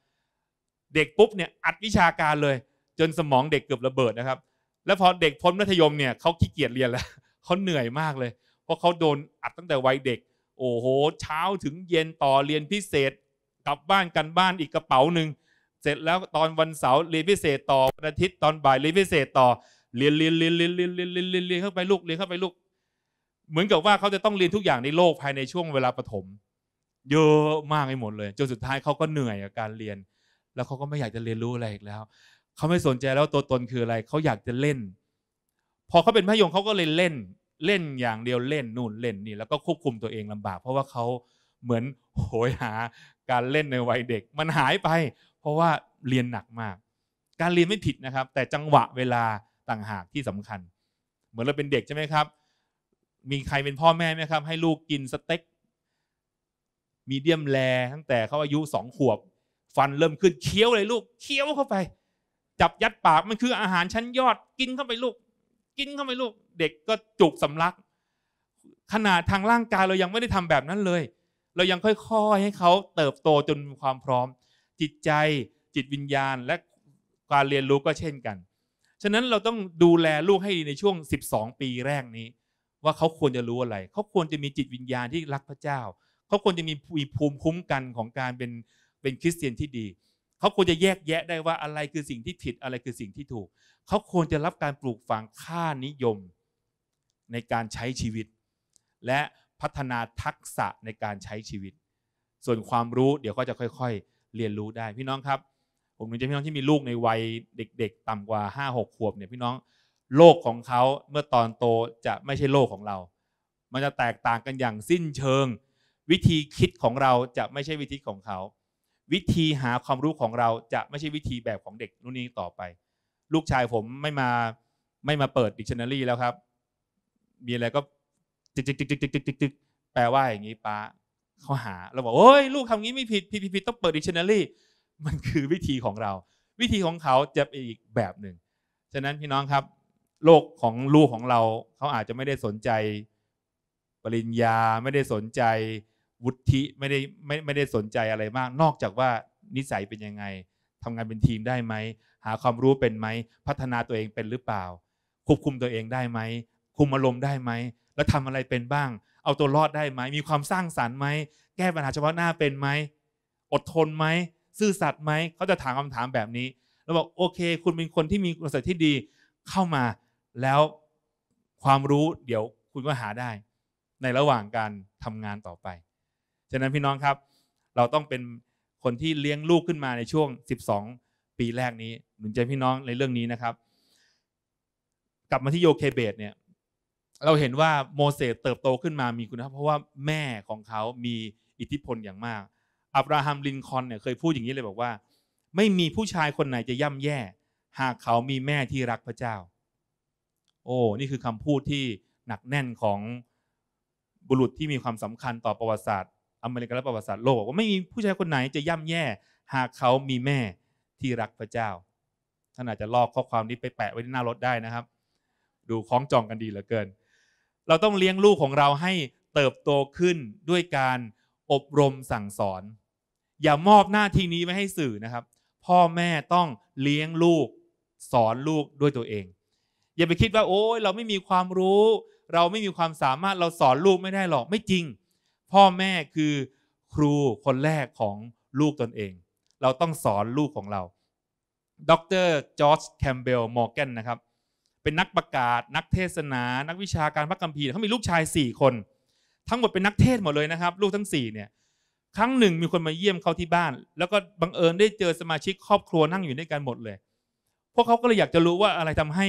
เด็ก ปุ๊บเนี่ยอัดวิชาการเลย จนสมองเด็กเกือบระเบิดนะครับ แล้วพอเด็กพ้นมัธยมเนี่ยเขาขี้เกียจเรียนแล้วเขาเหนื่อยมากเลย เพราะเขาโดนอัดตั้งแต่วัยเด็ก โอ้โห เช้าถึงเย็นต่อเรียนพิเศษกลับบ้านกันบ้านอีกกระเป๋าหนึ่งเสร็จแล้วตอนวันเสาร์เรียนพิเศษต่อวันอาทิตย์ตอนบ่ายเรียนพิเศษต่อเรียนเรียนเรียนเรียนเรียนเรียนเรียนเรียนเรียนเข้าไปลูกเรียนเข้าไปลูก เหมือนกับว่าเขาจะต้องเรียนทุกอย่างในโลกภายในช่วงเวลาประถมเยอะมากไปหมดเลยจนสุดท้ายเขาก็เหนื่อยกับการเรียนแล้วเขาก็ไม่อยากจะเรียนรู้อะไรอีกแล้ว เขาไม่สนใจแล้วตัวตนคืออะไร เขาอยากจะเล่น พอเขาเป็นพยงเขาก็เลยเล่น เล่นอย่างเดียวเล่นนู่นเล่นนี่แล้วก็ควบคุมตัวเองลำบาก เพราะว่าเขาเหมือนโหยหาการเล่นในวัยเด็ก มันหายไป เพราะว่าเรียนหนักมาก การเรียนไม่ผิดนะครับ แต่จังหวะเวลาต่างหากที่สำคัญ เหมือนเราเป็นเด็กใช่ไหมครับ มีใครเป็นพ่อแม่ไหมครับให้ลูกกินสเต็ก มีเดียมแรตั้งแต่เขาอายุสองขวบฟันเริ่มขึ้นเคี้ยวเลยลูก เคี้ยวเข้าไป จับยัดปากมันคืออาหารชั้นยอด กินเข้าไปลูก กินเข้าไปลูก เด็กก็จุกสำลัก ขนาดทางร่างกายเรายังไม่ได้ทำแบบนั้นเลย เรายังค่อยๆ ให้เขาเติบโตจนมีความพร้อม จิตใจจิตวิญญาณและการเรียนรู้ก็เช่นกัน ฉะนั้นเราต้องดูแลลูกให้ดีในช่วง 12 ปีแรกนี้ ว่าเขาควรจะรู้อะไรเขาควรจะมีจิตวิญญาณที่รักพระเจ้าเขาควรจะมีภูมิคุ้มกันของการเป็นเป็นคริสเตียนที่ดี เขาควรจะแยกแยะได้ว่าอะไรคือสิ่งที่ผิด อะไรคือสิ่งที่ถูก เขาควรจะรับการปลูกฝังค่านิยมในการใช้ชีวิต และพัฒนาทักษะในการใช้ชีวิต ส่วนความรู้เดี๋ยวก็จะค่อยๆ เรียนรู้ได้พี่น้องครับ ผมนึจพี่น้องที่มีลูกในวัยเด็ก ๆ ต่ำกว่า 5-6ขวบ เนี่ยพี่น้อง โลกของเขาเมื่อตอนโตจะไม่ใช่โลกของเรา มันจะแตกต่างกันอย่างสิ้นเชิง วิธีคิดของเราจะไม่ใช่วิธีของเขาวิธีหาความรู้ของเราจะไม่ใช่วิธีแบบของเด็กรุ่นนี้ต่อไป ลูกชายผมไม่มาไม่มาเปิดดิกชันนารีแล้วครับ มีอะไรก็จิกจิกจิกจิกจิกิกติ๊กแปลว่าอย่างนี้ป้าเขาหาเราบอกโอ้ยลูกทำงี้ไม่ผิดผิดผิดต้องเปิดดิกชันนารีมันคือวิธีของเรา วิธีของเขาจะเป็นอีกแบบหนึ่ง ฉะนั้นพี่น้องครับ โลกของลูกของเราเขาอาจจะไม่ได้สนใจ ปริญญาไม่ได้สนใจวุฒิไม่ได้ไม่ไม่ได้สนใจอะไรมาก นอกจากว่านิสัยเป็นยังไง ทำงานเป็นทีมได้ไหม หาความรู้เป็นไหม พัฒนาตัวเองเป็นหรือเปล่าควบคุมตัวเองได้ไหมคุมอารมณ์ได้ไหม แล้วทำอะไรเป็นบ้าง เอาตัวรอดได้ไหมมีความสร้างสารรค์ไหม แก้ปัญหาเฉพาะหน้าเป็นไหม อดทนไหมซื่อสัตย์ไหม เขาจะถามคำถามแบบนี้แล้วบอกโอเค คุณเป็นคนที่มีคุณสมบัติที่ดี เข้ามาแล้วความรู้เดี๋ยวคุณก็หาได้ ในระหว่างการทำงานต่อไปฉะนั้นพี่น้องครับ เราต้องเป็นคนที่เลี้ยงลูกขึ้นมาในช่วง 12 ปีแรกนี้หนุนใจพี่น้องในเรื่องนี้นะครับ กลับมาที่โยเคเบตเนี่ย เราเห็นว่าโมเสสเติบโตขึ้นมามีคุณภาพเพราะว่าแม่ของเขามีอิทธิพลอย่างมาก อับราฮัมลินคอนเนี่ย เคยพูดอย่างนี้เลยบอกว่า ไม่มีผู้ชายคนไหนจะย่ำแย่ หากเขามีแม่ที่รักพระเจ้า โอ้ นี่คือคำพูดที่หนักแน่นของบุรุษที่มีความสำคัญต่อประวัติศาสตร์อเมริกาและประวัติศาสตร์โลกบอกว่าไม่มีผู้ชายคนไหนจะย่ำแย่หากเขามีแม่ที่รักพระเจ้า ท่านอาจจะลอกข้อความนี้ไปแปะไว้ที่หน้ารถได้นะครับ ดูคล้องจองกันดีเหลือเกิน เราต้องเลี้ยงลูกของเราให้เติบโตขึ้นด้วยการอบรมสั่งสอน อย่ามอบหน้าที่นี้ไว้ให้สื่อนะครับ พ่อแม่ต้องเลี้ยงลูกสอนลูกด้วยตัวเอง อย่าไปคิดว่าโอ้ยเราไม่มีความรู้ เราไม่มีความสามารถเราสอนลูกไม่ได้หรอกไม่จริงพ่อแม่คือครูคนแรกของลูกตนเอง เราต้องสอนลูกของเราดรจอร์จแคมเบลมอร์แกนนะครับ เป็นนักประกาศนักเทศนา นักวิชาการพระคัมภีร์เขามีลูกชาย 4 คน ทั้งหมดเป็นนักเทศหมดเลยนะครับ ลูกทั้ง4เนี่ย ครั้งหนึ่งมีคนมาเยี่ยมเขาที่บ้าน แล้วก็บังเอิญได้เจอสมาชิกครอบครัวนั่งอยู่ด้วยกันหมดเลย พวกเขาก็เลยอยากจะรู้ว่าอะไรทำให้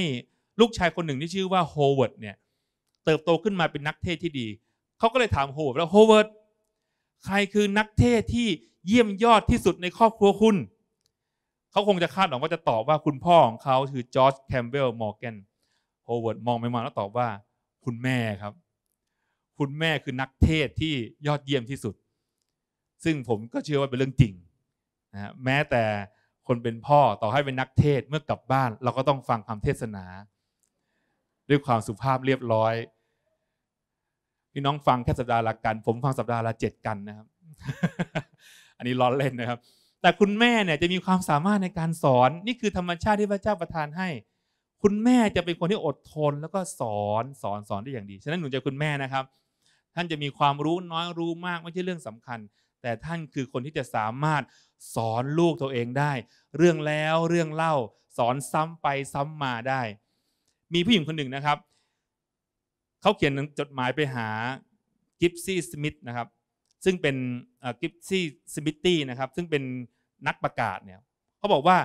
ลูกชายคนหนึ่งที่ชื่อว่าโฮเวิร์ดเนี่ย เติบโตขึ้นมาเป็นนักเทศที่ดีเขาก็เลยถามโฮเวิร์ดว่าโฮเวิร์ดใครคือนักเทศที่เยี่ยมยอดที่สุดในครอบครัวคุณ เขาคงจะคาดหวังว่าจะตอบว่าคุณพ่อของเขาคือจอร์จแคมเบลมอร์แกนโฮเวิร์ดมองไปมาแล้วตอบว่าคุณแม่ครับ คุณแม่คือนักเทศที่ยอดเยี่ยมที่สุด ซึ่งผมก็เชื่อว่าเป็นเรื่องจริงนะแม้แต่คนเป็นพ่อต่อให้เป็นนักเทศเมื่อกลับบ้านเราก็ต้องฟังคำเทศนา ด้วยความสุภาพเรียบร้อยพี่น้องฟังแค่สัปดาห์ละกันผมฟังสัปดาห์ละเจ็ดกันนะครับ อันนี้ล้อเล่นนะครับ แต่คุณแม่เนี่ยจะมีความสามารถในการสอน นี่คือธรรมชาติที่พระเจ้าประทานให้ คุณแม่จะเป็นคนที่อดทนแล้วก็สอนสอนสอนได้อย่างดี ฉะนั้นหนุนใจคุณแม่นะครับ ท่านจะมีความรู้น้อยรู้มากไม่ใช่เรื่องสำคัญ แต่ท่านคือคนที่จะสามารถสอนลูกตัวเองได้ เรื่องแล้วเรื่องเล่าสอนซ้ำไปซ้ำมาได้ มีผู้หญิงคนหนึ่งนะครับเขาเขียนจดหมายไปหากิฟซี่สมิธนะครับซึ่งเป็นกิฟซี่สมิธตี้นะครับซึ่งเป็นนักประกาศเนี่ยเขาบอกว่า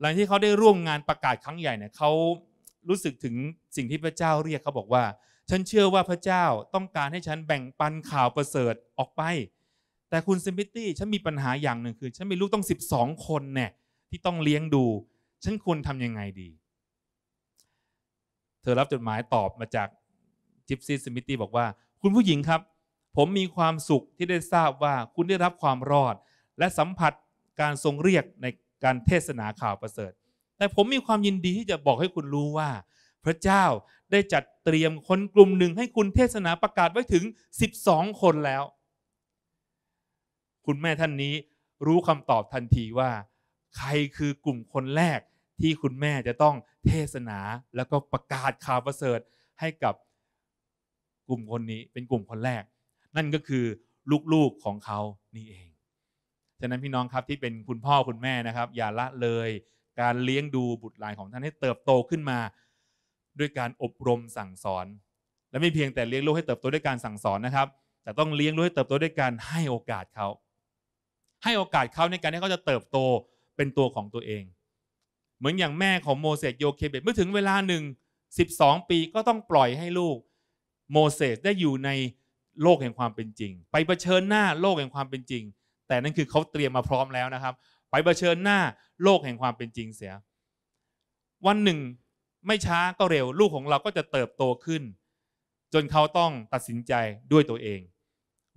หลังที่เขาได้ร่วมงานประกาศครั้งใหญ่เนี่ยเขารู้สึกถึงสิ่งที่พระเจ้าเรียกเขาบอกว่า ฉันเชื่อว่าพระเจ้าต้องการให้ฉันแบ่งปันข่าวประเสริฐออกไป แต่คุณสมิธตี้ฉันมีปัญหาอย่างหนึ่งคือฉันมีลูกต้อง 12 คนเนี่ยที่ต้องเลี้ยงดู ฉันควรทำยังไงดี เธอรับจดหมายตอบมาจากจิปซีสมิตี้บอกว่า คุณผู้หญิงครับ ผมมีความสุขที่ได้ทราบว่าคุณได้รับความรอด และสัมผัสการทรงเรียกในการเทศนาข่าวประเสริฐ แต่ผมมีความยินดีที่จะบอกให้คุณรู้ว่า พระเจ้าได้จัดเตรียมคนกลุ่มหนึ่งให้คุณเทศนาประกาศไว้ถึง 12 คนแล้ว คุณแม่ท่านนี้รู้คำตอบทันทีว่า ใครคือกลุ่มคนแรกที่คุณแม่จะต้องเทศนาแล้วก็ประกาศข่าวประเสริฐให้กับกลุ่มคนนี้เป็นกลุ่มคนแรก นั่นก็คือลูกๆของเขานี่เอง ฉะนั้นพี่น้องครับที่เป็นคุณพ่อคุณแม่นะครับ อย่าละเลยการเลี้ยงดูบุตรหลานของท่านให้เติบโตขึ้นมา ด้วยการอบรมสั่งสอน และไม่เพียงแต่เลี้ยงลูกให้เติบโตด้วยการสั่งสอนนะครับแต่ต้องเลี้ยงลูกให้เติบโตด้วยการให้โอกาสเขา ให้โอกาสเขาในการที่เขาจะเติบโตเป็นตัวของตัวเอง เหมือนอย่างแม่ของโมเสสโยเคเบตเมื่อถึงเวลาหนึ่ง12 ปีก็ต้องปล่อยให้ลูกโมเสสได้อยู่ในโลกแห่งความเป็นจริง ไปเผชิญหน้าโลกแห่งความเป็นจริง แต่นั่นคือเขาเตรียมมาพร้อมแล้วนะครับ ไปเผชิญหน้าโลกแห่งความเป็นจริงเสีย วันหนึ่งไม่ช้าก็เร็วลูกของเราก็จะเติบโตขึ้น จนเขาต้องตัดสินใจด้วยตัวเอง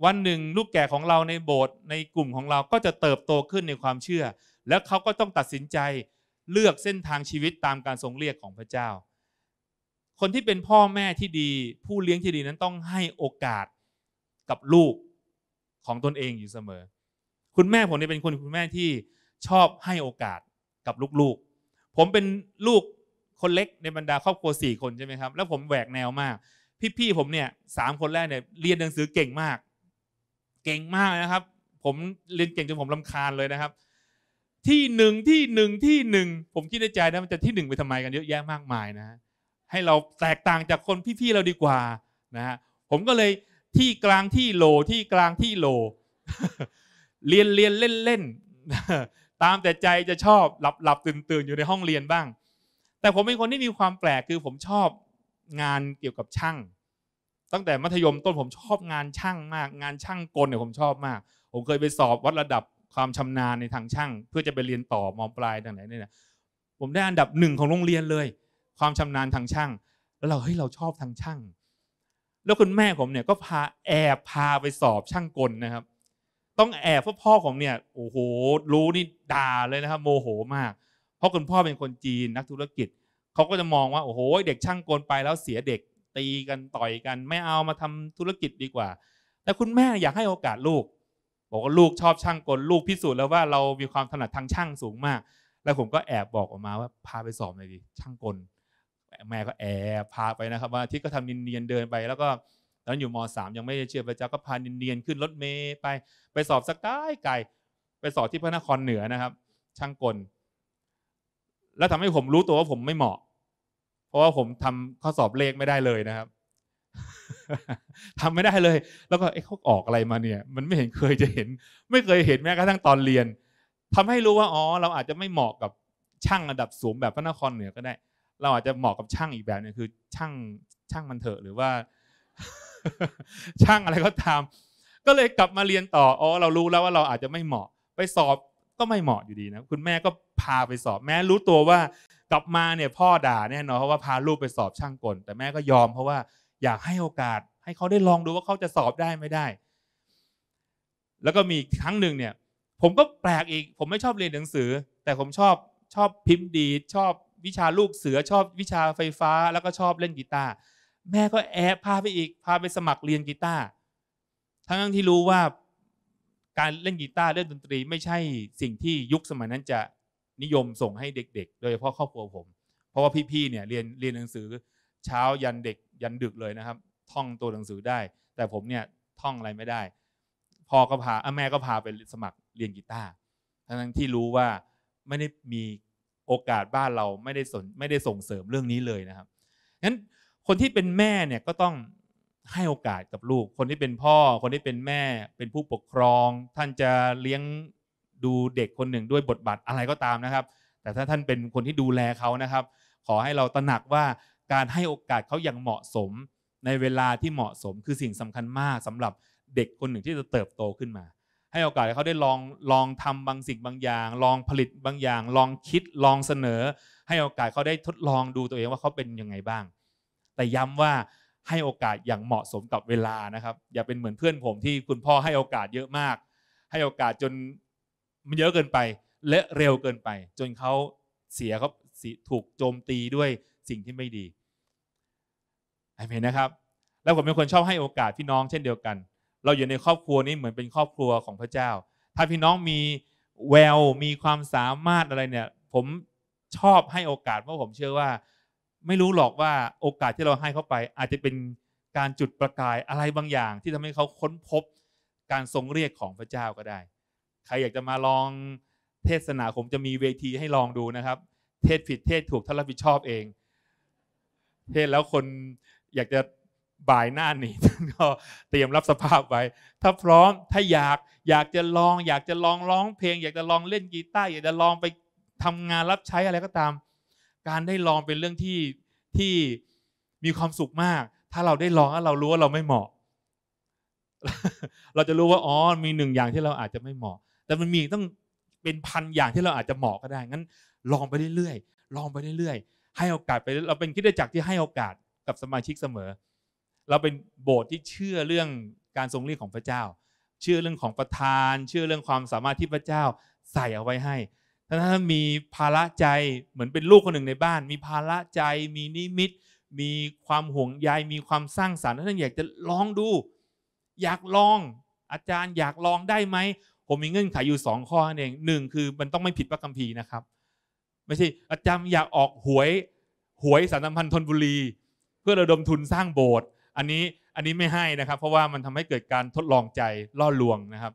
วันหนึ่ง ลูกแก่ของเราในโบสถ์ในกลุ่มของเราก็จะเติบโตขึ้นในความเชื่อ และเขาก็ต้องตัดสินใจเลือกเส้นทางชีวิตตามการทรงเรียกของพระเจ้าคนที่เป็นพ่อแม่ที่ดี ผู้เลี้ยงที่ดีนั้นต้องให้โอกาสกับลูกของตนเองอยู่เสมอ คุณแม่ผมเนี่ยเป็นคนคุณแม่ที่ชอบให้โอกาสกับลูกๆผมเป็นลูกคนเล็กในบรรดาครอบครัวสี่คนใช่ไหมครับแล้วผมแหวกแนวมาก พี่ๆผมเนี่ยสามคนแรกเนี่ยเรียนหนังสือเก่งมาก เก่งมากนะครับ ผมเรียนเก่งจนผมลำคาญเลยนะครับ ที่หนึ่งที่หนึ่งที่หนึ่งผมคิดในใจนะมันจะที่หนึ่งไปทำไมกันเยอะแยะมากมายนะให้เราแตกต่างจากคนพี่ ๆ เราดีกว่านะฮะผมก็เลยที่กลางที่โลที่กลางที่โล เรียนเรียนเล่นเล่น ตามแต่ใจจะชอบหลับหลับตื่นตื่นอยู่ในห้องเรียนบ้าง แต่ผมเป็นคนที่มีความแปลกคือผมชอบงานเกี่ยวกับช่าง ตั้งแต่มัธยมต้นผมชอบงานช่างมาก งานช่างกลเนี่ย ผมชอบมาก ผมเคยไปสอบวัดระดับความชำนาญในทางช่าง เพื่อจะไปเรียนต่อมอปลายทางไหนเนี่ยผมได้อันดับหนึ่งของโรงเรียนเลยความชำนาญทางช่าง แล้วเรา เฮ้ย เราชอบทางช่าง แล้วคุณแม่ผมเนี่ยก็พาแอบพาไปสอบช่างกลนะครับ ต้องแอบเพราะพ่อผมเนี่ย โอ้โห รู้นี่ด่าเลยนะครับโมโหมาก เพราะคุณพ่อเป็นคนจีนนักธุรกิจ เขาก็จะมองว่า โอ้โห เด็กช่างกลไปแล้วเสียเด็กตีกันต่อยกัน ไม่เอามาทำธุรกิจดีกว่า แต่คุณแม่อยากให้โอกาสลูก บอกว่าลูกชอบช่างกล ลูกพิสูจน์แล้วว่าเรามีความถนัดทางช่างสูงมาก แล้วผมก็แอบบอกออกมาว่าพาไปสอบเลยดิ ช่างกลแม่ก็แอบพาไปนะครับ ว่าที่ก็ทำเนียนเดินไป แล้วก็ ตอนอยู่มสามยังไม่เชื่อพระเจ้าก็พาเนียนขึ้นรถเมย์ไป ไปสอบสักไกลไกลไปสอบที่พระนครเหนือนะครับ ช่างกล แล้วทำให้ผมรู้ตัวว่าผมไม่เหมาะ เพราะว่าผมทำข้อสอบเลขไม่ได้เลยนะครับ ทำไม่ได้เลย แล้วก็อเขาออกอะไรมาเนี่ย มันไม่เห็นเคยจะเห็น ไม่เคยเห็นแม้กระทั่งตอนเรียน ทำให้รู้ว่า อ๋อ เราอาจจะไม่เหมาะกับช่างระดับสูงแบบพระนครเหนือก็ได้เราอาจจะเหมาะกับช่างอีกแบบนึงคือช่างช่างมันเถอะ หรือว่า ช่างอะไรก็ตามก็เลยกลับมาเรียนต่ออ๋อเรารู้แล้วว่าเราอาจจะไม่เหมาะไปสอบ ก็ไม่เหมาะอยู่ดีนะคุณแม่ก็พาไปสอบ แม่รู้ตัวว่ากลับมาเนี่ย พ่อด่าแน่นอนเพราะว่าพาลูกไปสอบช่างกลแต่แม่ก็ยอมเพราะว่าอยากให้โอกาส ให้เขาได้ลองดูว่าเขาจะสอบได้ไม่ได้ แล้วก็มีครั้งหนึ่งเนี่ย ผมก็แปลกอีก ผมไม่ชอบเรียนหนังสือ แต่ผมชอบชอบพิมพ์ดีชอบวิชาลูกเสือชอบวิชาไฟฟ้าแล้วก็ชอบเล่นกีตาร์แม่ก็แอบพาไปอีกพาไปสมัครเรียนกีตาร์ทั้งที่รู้ว่าการเล่นกีตาร์เล่นดนตรีไม่ใช่สิ่งที่ยุคสมัยนั้นจะนิยมส่งให้เด็กๆโดยเฉพาะครอบครัวผม เพราะว่าพี่ๆเนี่ยเรียนเรียนหนังสือเช้ายันเด็กยันดึกเลยนะครับ ท่องตัวหนังสือได้ แต่ผมเนี่ยท่องอะไรไม่ได้พ่อก็พาแม่ก็พาไปสมัครเรียนกีตาร์ทั้งที่รู้ว่าไม่ได้มีโอกาสบ้านเราไม่ได้สนไม่ได้ส่งเสริมเรื่องนี้เลยนะครับงั้นคนที่เป็นแม่เนี่ยก็ต้องให้โอกาสกับลูก คนที่เป็นพ่อ คนที่เป็นแม่เป็นผู้ปกครอง ท่านจะเลี้ยงดูเด็กคนหนึ่งด้วยบทบาทอะไรก็ตามนะครับ แต่ถ้าท่านเป็นคนที่ดูแลเขานะครับ ขอให้เราตระหนักว่าการให้โอกาสเขาอย่างเหมาะสมในเวลาที่เหมาะสมคือสิ่งสำคัญมากสำหรับเด็กคนหนึ่งที่จะเติบโตขึ้นมาให้โอกาสเขาได้ลองลองทำบางสิ่งบางอย่าง ลองผลิตบางอย่าง ลองคิดลองเสนอ ให้โอกาสเขาได้ทดลองดูตัวเองว่าเขาเป็นยังไงบ้าง แต่ย้ำว่าให้โอกาสอย่างเหมาะสมกับเวลานะครับ อย่าเป็นเหมือนเพื่อนผมที่คุณพ่อให้โอกาสเยอะมาก ให้โอกาสจนมันเยอะเกินไปและเร็วเกินไป จนเขาเสียเขาถูกโจมตีด้วยสิ่งที่ไม่ดีเห็นนะครับ แล้วผมเป็นคนชอบให้โอกาสพี่น้องเช่นเดียวกันเราอยู่ในครอบครัวนี้เหมือนเป็นครอบครัวของพระเจ้า ถ้าพี่น้องมีแววมีความสามารถอะไรเนี่ย ผมชอบให้โอกาสเพราะผมเชื่อว่า ไม่รู้ หรอกว่าโอกาสที่เราให้เขาไป อาจจะเป็นการจุดประกายอะไรบางอย่างที่ทำให้เขาค้นพบการทรงเรียกของพระเจ้าก็ได้ ใครอยากจะมาลองเทศนาผมจะมีเวทีให้ลองดูนะครับ เทศผิดเทศถูกท่านรับผิดชอบเอง เทศแล้วคนอยากจะบ่ายหน้านี้่ก็เตรียมรับสภาพไว้ ถ้าพร้อมถ้าอยากอยากจะลอง อยากจะลองร้องเพลง อยากจะลองเล่นกีตาร์อยากจะลองไปทำงานรับใช้อะไรก็ตาม การได้ลองเป็นเรื่องที่ที่มีความสุขมาก ถ้าเราได้ลองแล้วเรารู้ว่าเราไม่เหมาะ เราจะรู้ว่าอ๋อมีหนึ่งอย่างที่เราอาจจะไม่เหมาะ แต่มันมีต้องเป็นพันอย่างที่เราอาจจะเหมาะก็ได้งั้น ลองไปเรื่อยๆ ลองไปเรื่อยๆ ให้โอกาสไปเราเป็นคิดได้จักที่ให้โอกาสกับสมาชิกเสมอเราเป็นโบสถ์ที่เชื่อเรื่องการทรงเรียกของพระเจ้า เชื่อเรื่องของประธาน เชื่อเรื่องความสามารถที่พระเจ้าใส่เอาไว้ให้ ถ้าท่านมีภาระใจเหมือนเป็นลูกคนหนึ่งในบ้าน มีภาระใจ มีนิมิต มีความห่วงใยมีความสร้างสารรค์ท่านอยากจะลองดู อยากลองอาจารย์อยากลองได้ไหม ผมมีเงื่อนไขอยู่ 2 ข้อนั่นเองหนึ่งคือมันต้องไม่ผิดพระคัมภีร์นะครับ ไม่ใช่อาจารย์อยากออกหวย หวยสารนมพันธธนบุรีเพื่อระดมทุนสร้างโบสถ์อันนี้อันนี้ไม่ให้นะครับ เพราะว่ามันทำให้เกิดการทดลองใจ ล่อลวงนะครับ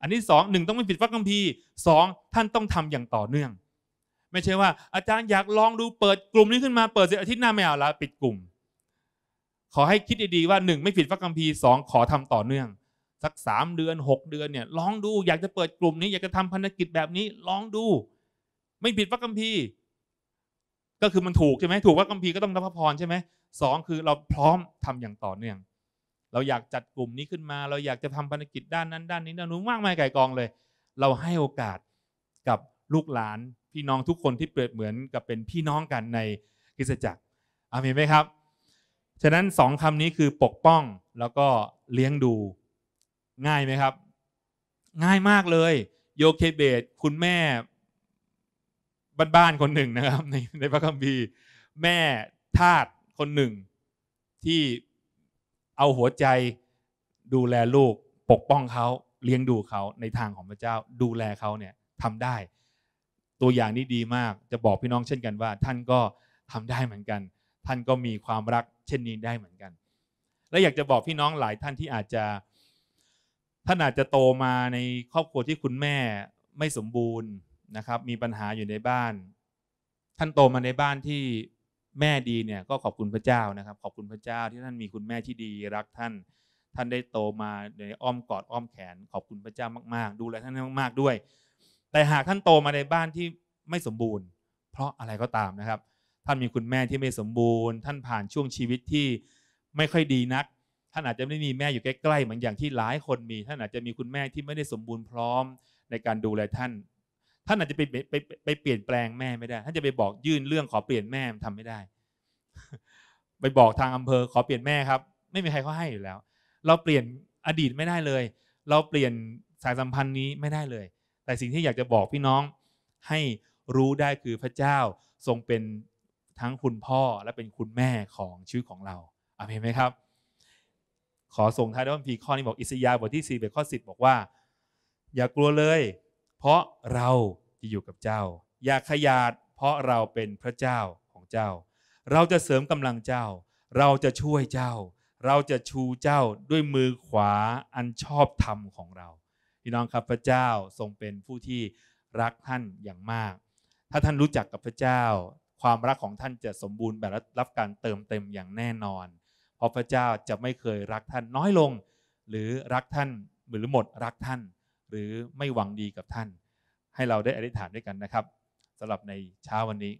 อันที่สองหนึ่งต้องไม่ผิดพระคัมภีร์สองท่านต้องทำอย่างต่อเนื่อง ไม่ใช่ว่าอาจารย์อยากลองดูเปิดกลุ่มนี้ขึ้นมาเปิดเสร็จอาทิตย์หน้าไม่เอาละ ปิดกลุ่ม ขอให้คิดดีๆว่าหนึ่งไม่ผิดพระคัมภีร์สองขอทำต่อเนื่องสักสามเดือนหกเดือนเนี่ยลองดูอยากจะเปิดกลุ่มนี้อยากจะทำพันธกิจแบบนี้ลองดู ไม่ผิดพระคัมภีร์ก็คือมันถูกใช่ไหมถูกว่ากัมพีก็ต้องรับพรพรใช่ไหมสองคือเราพร้อมทำอย่างต่อเนื่อง เราอยากจัดกลุ่มนี้ขึ้นมา เราอยากจะทำภารกิจด้านนั้น ด้านนี้ด้านนู้นมากมายไก่กอง เลย เราให้โอกาสกับลูกหลาน พี่น้องทุกคนที่เปรียบเหมือนกับเป็นพี่น้องกันในกิจจักรอามีไหมครับ ฉะนั้นสองคำนี้คือปกป้องแล้วก็เลี้ยงดูง่ายไหมครับ ง่ายมากเลยโยเคเบตคุณแม่บ้านๆคนหนึ่งนะครับในในพระคัมภีร์ แม่ทาสคนหนึ่งที่เอาหัวใจดูแลลูกปกป้องเขาเลี้ยงดูเขาในทางของพระเจ้าดูแลเขาเนี่ยทำได้ ตัวอย่างนี้ดีมากจะบอกพี่น้องเช่นกันว่า ท่านก็ทำได้เหมือนกัน ท่านก็มีความรักเช่นนี้ได้เหมือนกัน และอยากจะบอกพี่น้องหลายท่านที่อาจจะท่านอาจจะโตมาในครอบครัวที่คุณแม่ไม่สมบูรณ์นะครับ มีปัญหาอยู่ในบ้าน ท่านโตมาในบ้านที่แม่ดีเนี่ยก็ขอบคุณพระเจ้านะครับขอบคุณพระเจ้าที่ท่านมีคุณแม่ที่ดีรักท่าน ท่านได้โตมาในอ้อมกอดอ้อมแขน ขอบคุณพระเจ้ามากๆ ดูแลท่านมากๆด้วย แต่หากท่านโตมาในบ้านที่ไม่สมบูรณ์ เพราะอะไรก็ตามนะครับท่านมีคุณแม่ที่ไม่สมบูรณ์ ท่านผ่านช่วงชีวิตที่ไม่ค่อยดีนักท่านอาจจะไม่มีแม่อยู่ใกล้ๆเหมือนอย่างที่หลายคนมีท่านอาจจะมีคุณแม่ที่ไม่ได้สมบูรณ์พร้อมในการดูแลท่านท่านอาจจะไปไปไปเปลี่ยนแปลงแม่ไม่ได้ ท่านจะไปบอกยื่นเรื่องขอเปลี่ยนแม่ทำไม่ได้ ไปบอกทางอำเภอ ขอเปลี่ยนแม่ครับ ไม่มีใครเขาให้อยู่แล้ว เราเปลี่ยนอดีตไม่ได้เลย เราเปลี่ยนสายสัมพันธ์นี้ไม่ได้เลย แต่สิ่งที่อยากจะบอกพี่น้องให้รู้ได้คือพระเจ้าทรงเป็นทั้งคุณพ่อและเป็นคุณแม่ของชีวิตของเราอาเมนไหมครับ ขอส่งท้ายด้วยพีข้อนี้บอกอิสยาห์บทที่4ี่ข้อสิบอกว่า อย่ากลัวเลยเพราะเราจะอยู่กับเจ้า อย่าขยาดเพราะเราเป็นพระเจ้าของเจ้า เราจะเสริมกำลังเจ้า เราจะช่วยเจ้า เราจะชูเจ้าด้วยมือขวาอันชอบธรรมของเราพี่น้องครับ พระเจ้าทรงเป็นผู้ที่รักท่านอย่างมาก ถ้าท่านรู้จักกับพระเจ้า ความรักของท่านจะสมบูรณ์แบบ รับการเติมเต็มอย่างแน่นอน เพราะพระเจ้าจะไม่เคยรักท่านน้อยลง หรือรักท่านหรือหมด รักท่านหรือไม่หวังดีกับท่าน ให้เราได้อธิษฐานด้วยกันนะครับสำหรับในเช้าวันนี้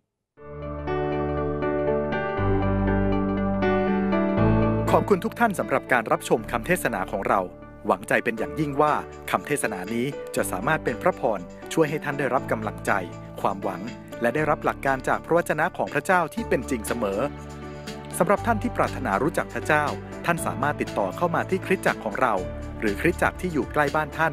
ขอบคุณทุกท่านสำหรับการรับชมคำเทศนาของเรา หวังใจเป็นอย่างยิ่งว่าคำเทศนานี้จะสามารถเป็นพระพร ช่วยให้ท่านได้รับกำลังใจ ความหวัง และได้รับหลักการจากพระวจนะของพระเจ้าที่เป็นจริงเสมอสำหรับท่านที่ปรารถนารู้จักพระเจ้า ท่านสามารถติดต่อเข้ามาที่คริสตจักรของเรา หรือคริสตจักรที่อยู่ใกล้บ้านท่าน